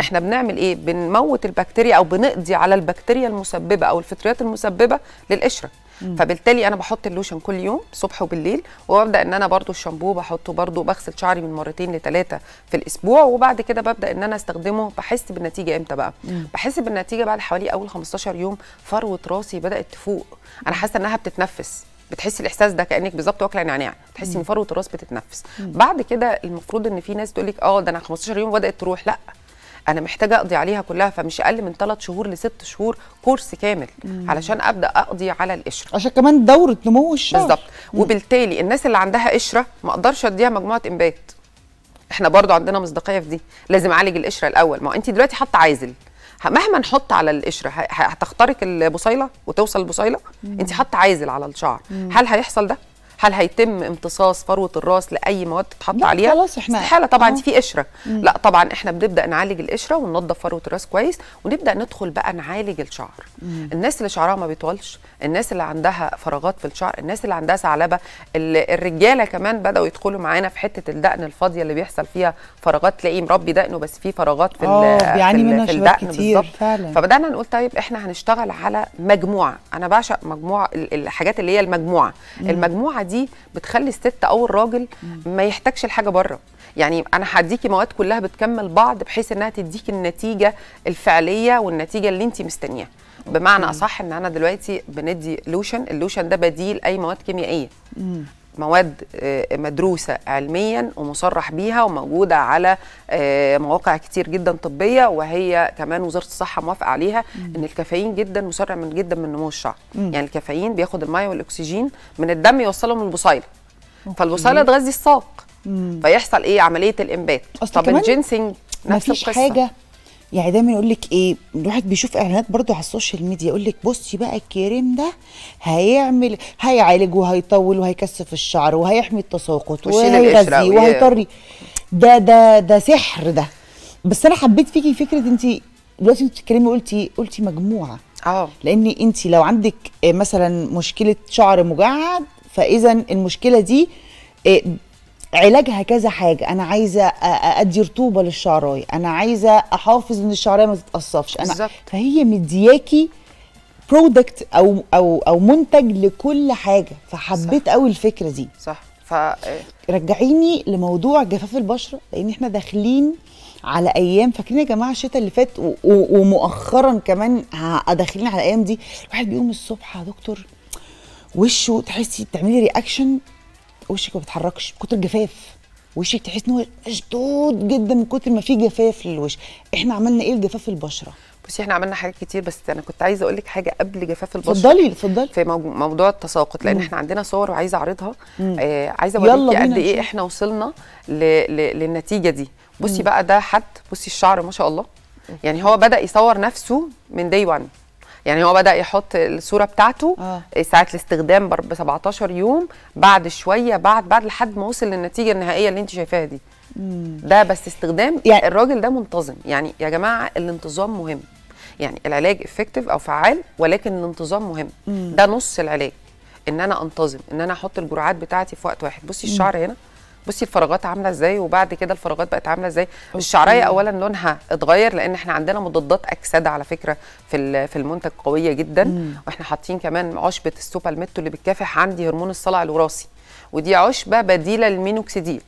احنا بنعمل ايه بنموت البكتيريا او بنقضي على البكتيريا المسببه او الفطريات المسببه للقشره فبالتالي انا بحط اللوشن كل يوم صبح وبالليل وببدا ان انا برده الشامبو بحطه برده بغسل شعري من مرتين لثلاثه في الاسبوع وبعد كده ببدا ان انا استخدمه بحس بالنتيجه امتى بقى بحس بالنتيجه بعد حوالي اول 15 يوم فروه راسي بدات تفوق انا حاسه انها بتتنفس بتحسي الاحساس ده كانك بالظبط واكله نعناع تحسي ان فروه الراس بتتنفس مم. بعد كده المفروض ان في ناس تقول لك اه ده انا 15 يوم بدات تروح لا انا محتاجه اقضي عليها كلها فمش اقل من 3 شهور لست شهور كورس كامل مم. علشان ابدا اقضي على القشره عشان كمان دوره نمو الشعر بالظبط وبالتالي الناس اللي عندها قشره ما اقدرش اديها مجموعه انبات احنا برضو عندنا مصداقيه في دي لازم اعالج القشره الاول ما انت دلوقتي حاطه عازل مهما نحط على القشره هتخترق البصيله وتوصل البصيله انت حاطه عازل على الشعر مم. هل هيحصل ده هل هيتم امتصاص فروه الراس لاي مواد تتحط عليها خلاص احنا استحاله طبعا أوه. في قشره لا طبعا احنا بنبدا نعالج القشره وننظف فروه الراس كويس ونبدا ندخل بقى نعالج الشعر مم. الناس اللي شعرها ما بيطولش الناس اللي عندها فراغات في الشعر الناس اللي عندها ثعلبه الرجاله كمان بداوا يدخلوا معانا في حته الدقن الفاضيه اللي بيحصل فيها فراغات تلاقيه مربي دقنه بس في فراغات في ال آه، بيعاني في الدقن بالظبط فبدانا نقول طيب احنا هنشتغل على مجموعه انا بعشق مجموعه الحاجات اللي هي المجموعه مم. المجموعه دي بتخلي الست او الراجل ما يحتاجش لحاجه بره يعني انا هديكي مواد كلها بتكمل بعض بحيث انها تديك النتيجه الفعليه والنتيجه اللي انت مستنياها بمعنى اصح ان انا دلوقتي بندي لوشن اللوشن ده بديل اي مواد كيميائيه مواد آه، مدروسة علميا ومصرح بيها وموجودة على آه، مواقع كتير جدا طبية وهي كمان وزارة الصحة موافقة عليها مم. ان الكافيين جدا مسرع من جدا من نمو الشعر مم. يعني الكافيين بياخد الماء والاكسجين من الدم يوصلهم للبصيلة فالبصيلة تغذي الساق فيحصل ايه عمليه الانبات طب الجينسنج نفس مفيش القصه حاجه يعني دايما يقول لك ايه الواحد بيشوف اعلانات برضو على السوشيال ميديا يقول لك بصي بقى الكريم ده هيعمل هيعالج وهيطول وهيكثف الشعر وهيحمي التساقط وهيغذي وهيطري ده ده ده سحر ده بس انا حبيت فيكي فكره انت دلوقتي انت بتتكلمي قلتي قلتي مجموعه اه لان انت لو عندك آه، مثلا مشكله شعر مجعد فاذا المشكله دي آه، علاجها كذا حاجه انا عايزه ادي رطوبه للشعرايه انا عايزه احافظ ان الشعرايه ما تتقصفش انا بالزبط. فهي مدياكي برودكت او او او منتج لكل حاجه فحبيت قوي الفكره دي صح ف رجعيني لموضوع جفاف البشره لان احنا داخلين على ايام فاكرين يا جماعه الشتاء اللي فات ومؤخرا كمان داخلين على الايام دي الواحد بيقوم الصبح يا دكتور وشه تحسي بتعملي رياكشن وشك ما بيتحركش من كتر الجفاف وشك تحس ان هو اشدود جدا من كتر ما في جفاف للوش احنا عملنا ايه لجفاف البشره بصي احنا عملنا حاجات كتير بس انا كنت عايزه اقول لك حاجه قبل جفاف البشره اتفضلي اتفضلي في موضوع التساقط لان مم. احنا عندنا صور وعايزه اعرضها آه عايزه لك قد ايه احنا وصلنا ل... ل... للنتيجه دي بصي مم. بقى ده حد بصي الشعر ما شاء الله يعني هو بدا يصور نفسه من داي 1 يعني هو بدا يحط الصوره بتاعته آه. ساعه الاستخدام ب 17 يوم بعد شويه بعد بعد لحد ما وصل للنتيجه النهائيه اللي انت شايفاها دي مم. ده بس استخدام يعني الراجل ده منتظم يعني يا جماعه الانتظام مهم يعني العلاج افكتيف او فعال ولكن الانتظام مهم مم. ده نص العلاج ان انا انتظم ان انا احط الجرعات بتاعتي في وقت واحد بصي الشعر هنا بصي الفراغات عامله ازاي وبعد كده الفراغات بقت عامله ازاي الشعرايه اولا لونها اتغير لان احنا عندنا مضادات اكسده على فكره في في المنتج قويه جدا مم. واحنا حاطين كمان عشبه السوبالميتو اللي بتكافح عندي هرمون الصلع الوراثي ودي عشبه بديله للمينوكسيديل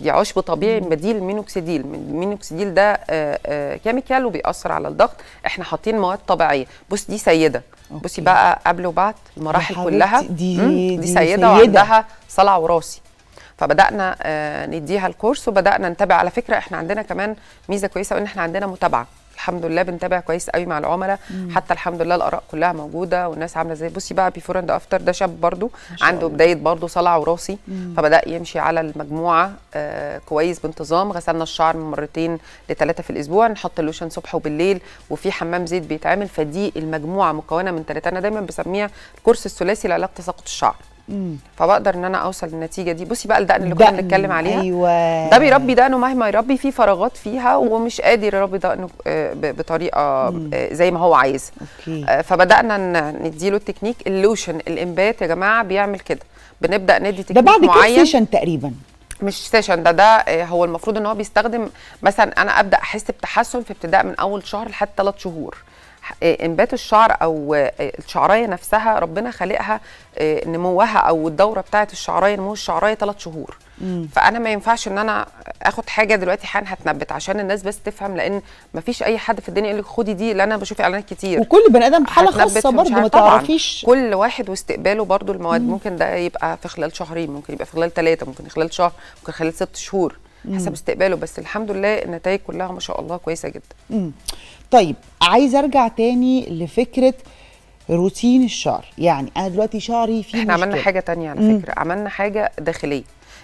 دي عشب طبيعي بديل المينوكسيديل المينوكسيديل ده آه، آه، كيميكال وبيأثر على الضغط احنا حاطين مواد طبيعيه بص دي سيده بصي بقى قبل وبعد المراحل كلها دي, دي, دي سيده, سيدة. وعندها صلع وراثي فبدانا آه، نديها الكورس وبدانا نتابع على فكره احنا عندنا كمان ميزه كويسه ان احنا عندنا متابعه الحمد لله بنتابع كويس قوي مع العملاء حتى الحمد لله الاراء كلها موجوده والناس عامله زي بصي بقى بيفور اند افتر ده شاب برضو عنده بدايه برضو صلع وراسي فبدا يمشي على المجموعه آه كويس بانتظام غسلنا الشعر من مرتين لثلاثه في الاسبوع نحط اللوشن صبح وبالليل وفي حمام زيت بيتعمل فدي المجموعه مكونه من ثلاثه انا دايما بسميها الكورس الثلاثي لعلاج تساقط الشعر فبقدر ان انا اوصل للنتيجه دي بصي بقى الدقن اللي كنا بنتكلم عليها أيوة. ده بيربي دقنه مهما يربي فيه فراغات فيها ومش قادر يربي دقنه آه، بطريقه آه، زي ما هو عايز أوكي. آه، فبدانا نديله التكنيك اللوشن الانبات يا جماعه بيعمل كده بنبدا ندي تكنيك ده بعد معين تقريبا مش سيشن ده ده هو المفروض ان هو بيستخدم مثلا انا ابدا احس بتحسن في ابتداء من اول شهر لحد ثلاث شهور انبات الشعر او الشعرايه نفسها ربنا خالقها نموها او الدوره بتاعه الشعرايه نمو الشعرايه ثلاث شهور مم. فانا ما ينفعش ان انا اخد حاجه دلوقتي حالا هتنبت عشان الناس بس تفهم لان ما فيش اي حد في الدنيا يقول لك خدي دي لان انا بشوف اعلانات كتير وكل بني ادم حاله خاصه برضه ما تعرفيش كل واحد واستقباله برضه المواد مم. ممكن ده يبقى في خلال شهرين ممكن يبقى في خلال ثلاثه ممكن خلال شهر ممكن خلال ست شهور حسب استقباله بس الحمد لله النتائج كلها ما شاء الله كويسه جدا مم. طيب عايز ارجع تاني لفكره روتين الشعر يعني انا دلوقتي شعري فيه احنا مشكلة. عملنا حاجه تانية على فكره مم. عملنا حاجه داخليه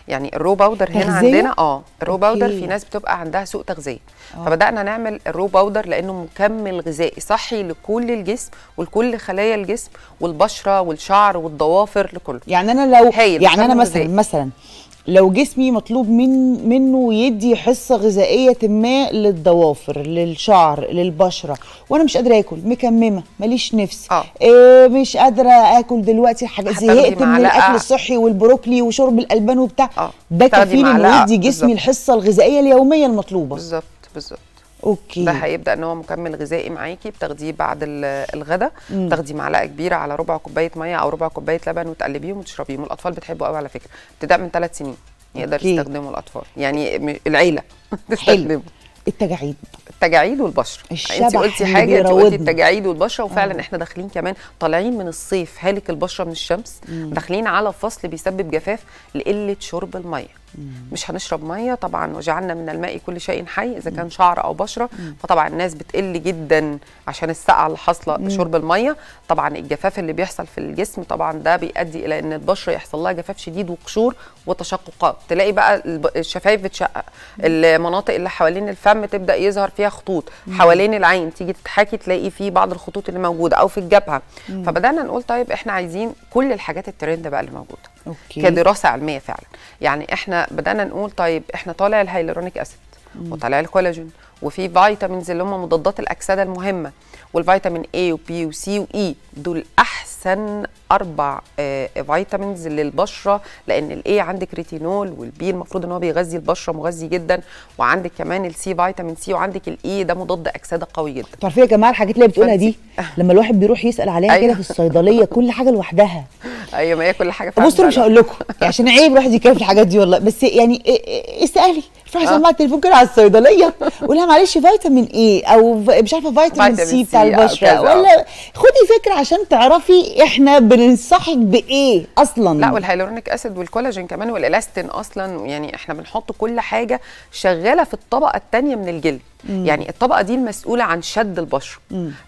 يعني الرو باودر هنا تغذية؟ عندنا اه الرو أوكي. باودر في ناس بتبقى عندها سوء تغذيه آه. فبدانا نعمل الرو باودر لانه مكمل غذائي صحي لكل الجسم ولكل خلايا الجسم والبشره والشعر والضوافر لكله يعني انا لو يعني انا مثلا غزائي. مثلا لو جسمي مطلوب من منه يدي حصه غذائيه ما للضوافر للشعر للبشره وانا مش قادره اكل مكممه ماليش نفس إيه مش قادره اكل دلوقتي حاجه زهقت من الاكل الصحي والبروكلي وشرب الالبان وبتاع آه. ده كفيل ان يدي جسمي بالزبط. الحصه الغذائيه اليوميه المطلوبه بالظبط بالظبط اوكي ده هيبدا ان هو مكمل غذائي معاكي بتاخديه بعد الغداء تاخدي معلقه كبيره على ربع كوبايه ميه او ربع كوبايه لبن وتقلبيهم وتشربيهم الاطفال بتحبه قوي على فكره ابتداء من ثلاث سنين يقدر يستخدمه الاطفال يعني العيله تستخدمه التجاعيد التجاعيد والبشره يعني انت قلتي حاجه انت قلتي التجاعيد والبشره وفعلا آه. احنا داخلين كمان طالعين من الصيف هالك البشره من الشمس مم. داخلين على فصل بيسبب جفاف لقله شرب الميه مش هنشرب ميه طبعا وجعلنا من الماء كل شيء حي اذا كان شعر او بشره فطبعا الناس بتقل جدا عشان السقعه اللي حاصله بشرب الميه طبعا الجفاف اللي بيحصل في الجسم طبعا ده بيؤدي الى ان البشره يحصل لها جفاف شديد وقشور وتشققات تلاقي بقى الشفايف بتشقق المناطق اللي حوالين الفم تبدا يظهر فيها خطوط حوالين العين تيجي تتحكي تلاقي في بعض الخطوط اللي موجوده او في الجبهه فبدانا نقول طيب احنا عايزين كل الحاجات الترند بقى اللي موجوده أوكي. كدراسه علميه فعلا يعني احنا بدانا نقول طيب احنا طالع الهيلورونيك اسيد وطالع الكولاجين وفي فيتامينز اللي هم مضادات الاكسده المهمه والفيتامين A وبي وسي وإي e دول أحسن أربع فيتامينز آه، للبشرة لأن الإي عندك ريتينول والبي المفروض إن هو بيغذي البشرة مغذي جدا وعندك كمان السي فيتامين سي وعندك الإي e ده مضاد أكسدة قوي جدا تعرفي يا جماعة الحاجات اللي بتقولها دي لما الواحد بيروح يسأل عليها أيوة. كده في الصيدلية كل حاجة لوحدها أيوة ما هي كل حاجة بصوا مش هقول لكم يعني عشان عيب الواحد يتكلم في الحاجات دي والله بس يعني إيه، إيه، اسألي روح سماعة التليفون كده على الصيدلية قولها معلش فيتامين إيه أو مش عارفة فيتامين سي على البشره ولا خدي فكره عشان تعرفي احنا بننصحك بايه اصلا لا والهيلورونيك اسيد والكولاجين كمان والالاستين اصلا يعني احنا بنحط كل حاجه شغاله في الطبقه الثانيه من الجلد مم. يعني الطبقه دي المسؤوله عن شد البشره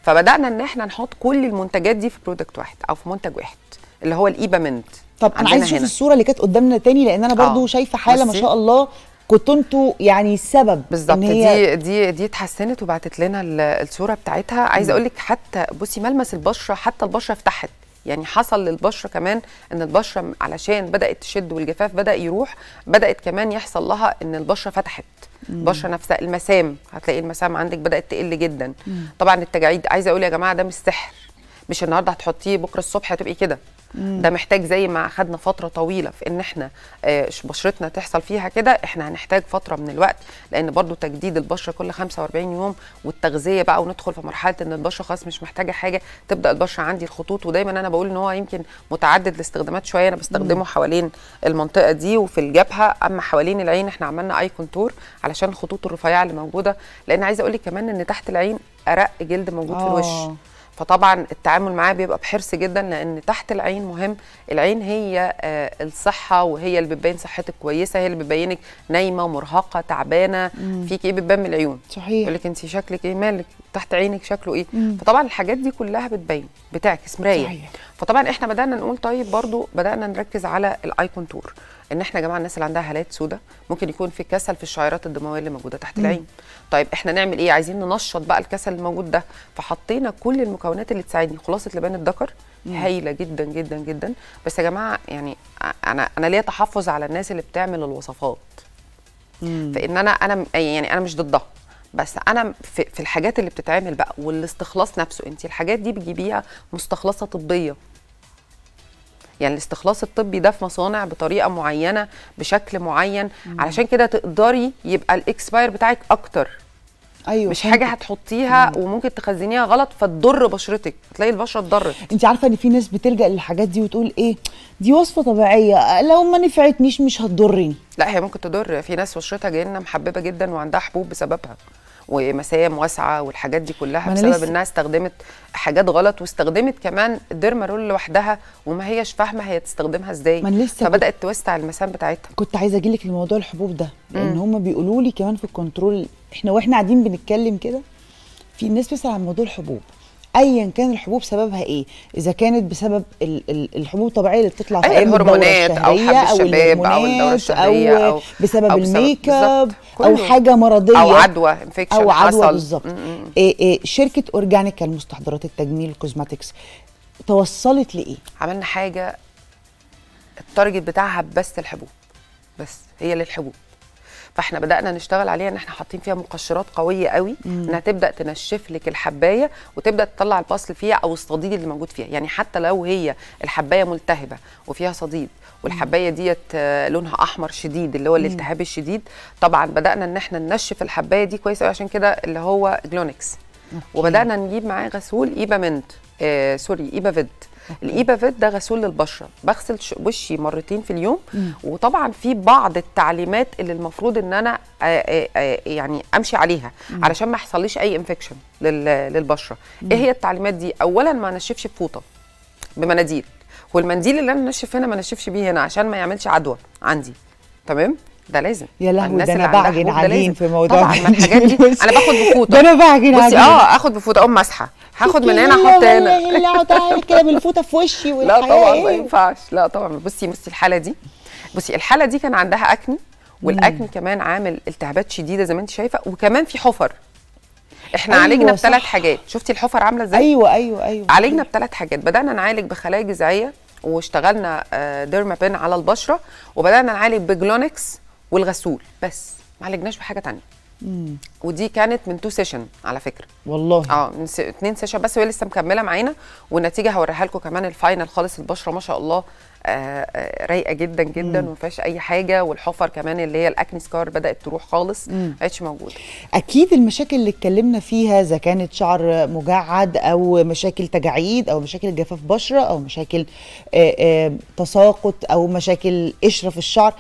فبدانا ان احنا نحط كل المنتجات دي في برودكت واحد او في منتج واحد اللي هو الايبامنت طب انا عايز اشوف الصوره اللي كانت قدامنا تاني لان انا برضو آه. شايفه حاله ما شاء الله كنتوا انتوا يعني السبب بالظبط هي... دي دي دي اتحسنت وبعتت لنا الصوره بتاعتها عايزه اقول لك حتى بصي ملمس البشره حتى البشره فتحت يعني حصل للبشره كمان ان البشره علشان بدات تشد والجفاف بدا يروح بدات كمان يحصل لها ان البشره فتحت البشره نفسها المسام هتلاقي المسام عندك بدات تقل جدا مم. طبعا التجاعيد عايزه اقول يا جماعه ده مش سحر مش النهارده هتحطيه بكره الصبح هتبقي كده ده محتاج زي ما خدنا فتره طويله في ان احنا آه، بشرتنا تحصل فيها كده احنا هنحتاج فتره من الوقت لان برضو تجديد البشره كل 45 يوم والتغذيه بقى وندخل في مرحله ان البشره خلاص مش محتاجه حاجه تبدا البشره عندي الخطوط ودايما انا بقول ان هو يمكن متعدد الاستخدامات شويه انا بستخدمه مم. حوالين المنطقه دي وفي الجبهه اما حوالين العين احنا عملنا اي كونتور علشان الخطوط الرفيعه اللي موجوده لان عايزه اقول لك كمان ان تحت العين ارق جلد موجود أوه. في الوش آه. فطبعا التعامل معاه بيبقى بحرص جدا لان تحت العين مهم العين هي آه، الصحه وهي اللي بتبين صحتك كويسه هي اللي بتبينك نايمه مرهقه تعبانه فيك ايه بتبان من العيون صحيح يقول لك انت شكلك ايه مالك تحت عينك شكله ايه مم. فطبعا الحاجات دي كلها بتبين بتعكس مرايه فطبعا احنا بدانا نقول طيب برضو بدانا نركز على الاي كونتور ان احنا يا جماعه الناس اللي عندها هالات سوداء ممكن يكون في كسل في الشعيرات الدمويه اللي موجوده تحت مم. العين طيب احنا نعمل ايه عايزين ننشط بقى الكسل الموجود ده فحطينا كل المكونات اللي تساعدني خلاصه لبان الذكر هايله جدا جدا جدا بس يا جماعه يعني انا انا ليا تحفظ على الناس اللي بتعمل الوصفات مم. فان انا انا يعني انا مش ضدها بس انا في الحاجات اللي بتتعمل بقى والاستخلاص نفسه انت الحاجات دي بتجيبيها مستخلصه طبيه يعني الاستخلاص الطبي ده في مصانع بطريقه معينه بشكل معين مم. علشان كده تقدري يبقى الاكسباير بتاعك اكتر ايوه مش حاجه هتحطيها مم. وممكن تخزنيها غلط فتضر بشرتك تلاقي البشره اتضرت انت عارفه ان في ناس بتلجا للحاجات دي وتقول ايه دي وصفه طبيعيه لو ما نفعتنيش مش هتضرني لا هي ممكن تضر في ناس بشرتها جايه محببه جدا وعندها حبوب بسببها ومسام واسعه والحاجات دي كلها بسبب انها استخدمت حاجات غلط واستخدمت كمان ديرما رول لوحدها وما هيش فاهمه هي تستخدمها ازاي فبدات توسع المسام بتاعتها كنت عايزه اجي لك لموضوع الحبوب ده لان هم بيقولوا لي كمان في الكنترول احنا واحنا قاعدين بنتكلم كده في ناس بتسال عن موضوع الحبوب ايا كان الحبوب سببها ايه اذا كانت بسبب الحبوب الطبيعيه اللي بتطلع في أيوة، الهرمونات او حب الشباب او الدوره الشهريه أو, بسبب الميك اب او حاجه مرضيه او عدوى انفكشن او عدوى بالظبط إيه إيه شركه اورجانيكا المستحضرات التجميل الكوزماتكس توصلت لايه عملنا حاجه التارجت بتاعها بس الحبوب بس هي للحبوب فاحنا بدانا نشتغل عليها ان احنا حاطين فيها مقشرات قويه قوي مم. انها تبدا تنشف لك الحبايه وتبدا تطلع البصل فيها او الصديد اللي موجود فيها يعني حتى لو هي الحبايه ملتهبه وفيها صديد والحبايه ديت لونها احمر شديد اللي هو الالتهاب الشديد طبعا بدانا ان احنا ننشف الحبايه دي كويس قوي عشان كده اللي هو جلونكس وبدانا نجيب معاه غسول ايبا منت آه سوري ايبا فيد الايبافيت ده غسول للبشره بغسل وشي مرتين في اليوم مم. وطبعا في بعض التعليمات اللي المفروض ان انا آآ آآ يعني امشي عليها مم. علشان ما يحصليش اي انفكشن للبشره إيه مم. ايه هي التعليمات دي اولا ما نشفش بفوطه بمناديل والمنديل اللي انا نشف هنا ما نشفش بيه هنا عشان ما يعملش عدوى عندي تمام ده لازم يا لهوي ده انا بعجن عليهم في موضوع طبعا الحاجات دي انا باخد بفوطه ده انا بعجن عجين اه اخد بفوطه اقوم مسحه هاخد من هنا احط هنا اللي اقعد كده بالفوطه في وشي لا طبعا ما ينفعش لا طبعا بصي بصي الحاله دي بصي الحاله دي كان عندها اكني والاكني كمان عامل التهابات شديده زي ما انت شايفه وكمان في حفر احنا أيوة عالجنا بثلاث حاجات شفتي الحفر عامله ازاي ايوه ايوه ايوه عالجنا بثلاث حاجات بدانا نعالج بخلايا جذعيه واشتغلنا ديرمابين آه، على البشره وبدانا نعالج بجلونكس والغسول بس ما عالجناش بحاجه ثانيه ودي كانت من تو سيشن على فكره والله اه من س... اتنين سيشن بس وهي لسه مكمله معانا والنتيجه هوريها لكم كمان الفاينل خالص البشره ما شاء الله آه, آه، رايقه جدا جدا وما فيهاش اي حاجه والحفر كمان اللي هي الاكني سكار بدات تروح خالص ما بقتش موجوده اكيد المشاكل اللي اتكلمنا فيها اذا كانت شعر مجعد او مشاكل تجاعيد او مشاكل جفاف بشره او مشاكل آه، آه، تساقط او مشاكل قشره في الشعر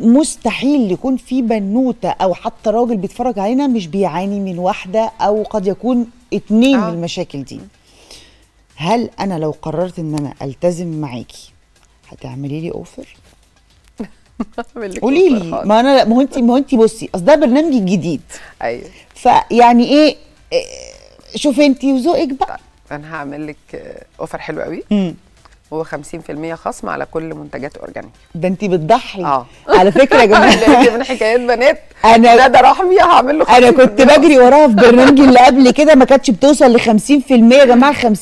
مستحيل يكون في بنوته او حتى راجل بيتفرج علينا مش بيعاني من واحده او قد يكون اتنين آه. من المشاكل دي هل انا لو قررت ان انا التزم معاكي هتعملي لي اوفر قولي لي ما انا لا ما هو انت ما هو انت بصي اصل ده برنامجي الجديد ايوه فيعني ايه, إيه شوفي انت وذوقك بقى طيب، انا هعمل لك اوفر حلو قوي هو 50% خصم على كل منتجات اورجانيك ده انت بتضحي اه على فكره يا جماعه من حكايات بنات انا ندى رحمي هعمل له انا كنت بجري وراها في برنامجي اللي قبل كده ما كانتش بتوصل ل 50% يا جماعه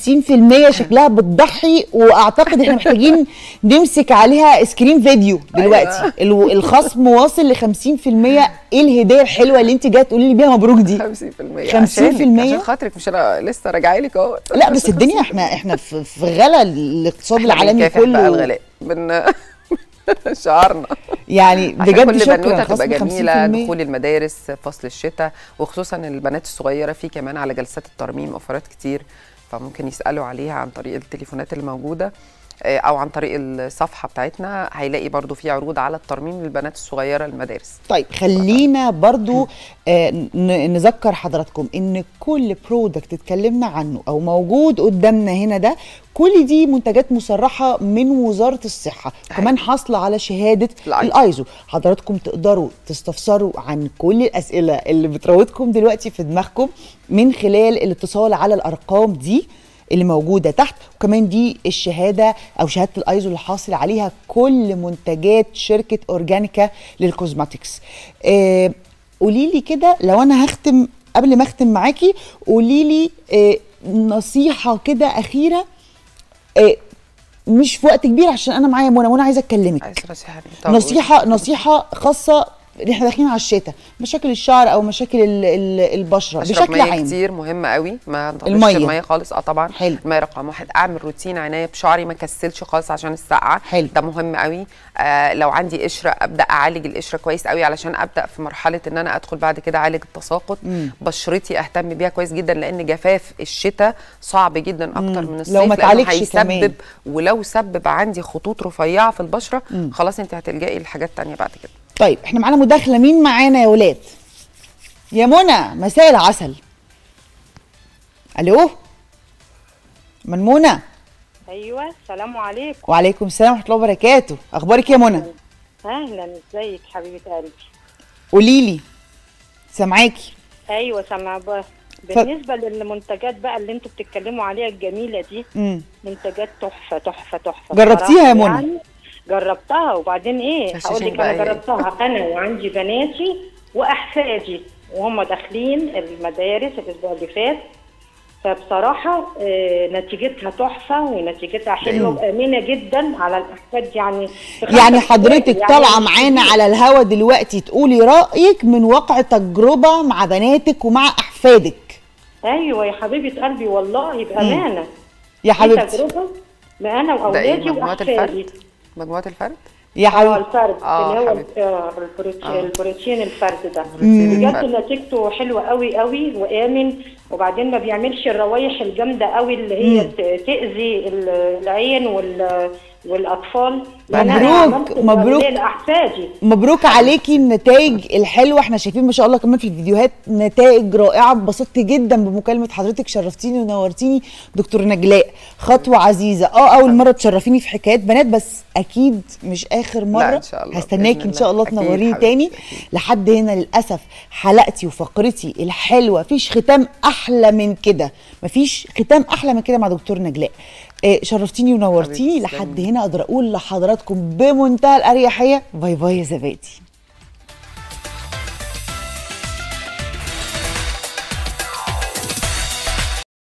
50% شكلها بتضحي واعتقد احنا محتاجين نمسك عليها سكرين فيديو دلوقتي أيوة. الخصم واصل ل 50% ايه الهديه الحلوه اللي انت جايه تقولي لي بيها مبروك دي 50% 50% عشان, عشان خاطرك مش انا لسه راجعه لك اهو لا بس الدنيا احنا احنا في غلا الاقتصاد العالمي كله بقى الغلاء بن شعرنا يعني بجد كل بنوته تبقى جميله دخول المدارس فصل الشتاء وخصوصا البنات الصغيره في كمان على جلسات الترميم اوفرات كتير فممكن يسالوا عليها عن طريق التليفونات الموجوده آه، او عن طريق الصفحه بتاعتنا هيلاقي برضو في عروض على الترميم للبنات الصغيره المدارس طيب خلينا برضو آه، نذكر حضراتكم ان كل برودكت اتكلمنا عنه او موجود قدامنا هنا ده كل دي منتجات مصرحه من وزاره الصحه أيوة. كمان حاصله على شهاده الايزو حضراتكم تقدروا تستفسروا عن كل الاسئله اللي بتراودكم دلوقتي في دماغكم من خلال الاتصال على الارقام دي اللي موجوده تحت وكمان دي الشهاده او شهاده الايزو اللي حاصل عليها كل منتجات شركه اورجانيكا للكوزماتكس آه، قولي لي كده لو انا هختم قبل ما اختم معاكي قولي لي آه، نصيحه كده اخيره آه، مش في وقت كبير عشان انا معايا منى منى عايزه اكلمك عايز نصيحه نصيحه خاصه احنا داخلين على الشتاء مشاكل الشعر او مشاكل البشره بشكل عام كتير مهم قوي ما الميه الميه خالص اه طبعا حلو الميه رقم واحد اعمل روتين عنايه بشعري ما كسلش خالص عشان السقعه حلو ده مهم قوي آه لو عندي قشره ابدا اعالج القشره كويس قوي علشان ابدا في مرحله ان انا ادخل بعد كده اعالج التساقط بشرتي اهتم بيها كويس جدا لان جفاف الشتاء صعب جدا اكتر مم. من الصيف لو ما تعالجش كمان ولو سبب عندي خطوط رفيعه في البشره مم. خلاص انت هتلجئي لحاجات ثانيه بعد كده طيب احنا معانا مداخله مين معانا يا ولاد يا منى مساء العسل الو من منى ايوه السلام عليكم وعليكم السلام ورحمه الله وبركاته اخبارك يا منى اهلا ازيك حبيبه قلبي قولي لي سامعاكي ايوه سامعه بالنسبه ف... للمنتجات بقى اللي انتوا بتتكلموا عليها الجميله دي مم. منتجات تحفه تحفه تحفه جربتيها يا منى يعني جربتها وبعدين ايه هقول لك انا إيه؟ جربتها انا وعندي بناتي واحفادي وهم داخلين المدارس الاسبوع اللي فات فبصراحة آه، نتيجتها تحفة ونتيجتها حلوة وآمنة جدا على الأحفاد يعني يعني حضرتك يعني طالعة معانا على الهوا دلوقتي تقولي رأيك من واقع تجربة مع بناتك ومع أحفادك أيوة يا حبيبة قلبي والله بأمانة يا حبيبتي تجربة أنا إيه؟ وأولادي وأحفادي مجموعه الفرد يا آه، حبيبي الفرد آه، اللي هو آه، البروتين الفرد ده بجد نتيجته حلوه قوي قوي وامن وبعدين ما بيعملش الروايح الجامده قوي اللي هي تاذي العين وال والاطفال مبروك مبروك مبروك عليكي النتائج الحلوه احنا شايفين ما شاء الله كمان في الفيديوهات نتائج رائعه اتبسطت جدا بمكالمه حضرتك شرفتيني ونورتيني دكتور نجلاء خطوه عزيزه اه اول مره تشرفيني في حكايات بنات بس اكيد مش اخر مره لا إن شاء الله هستناكي ان شاء الله تنوريني تاني لحد هنا للاسف حلقتي وفقرتي الحلوه مفيش ختام احلى من كده مفيش ختام احلى من كده مع دكتور نجلاء إيه، شرفتيني ونورتيني لحد هنا اقدر اقول لحضراتكم بمنتهى الاريحيه باي باي يا زبادي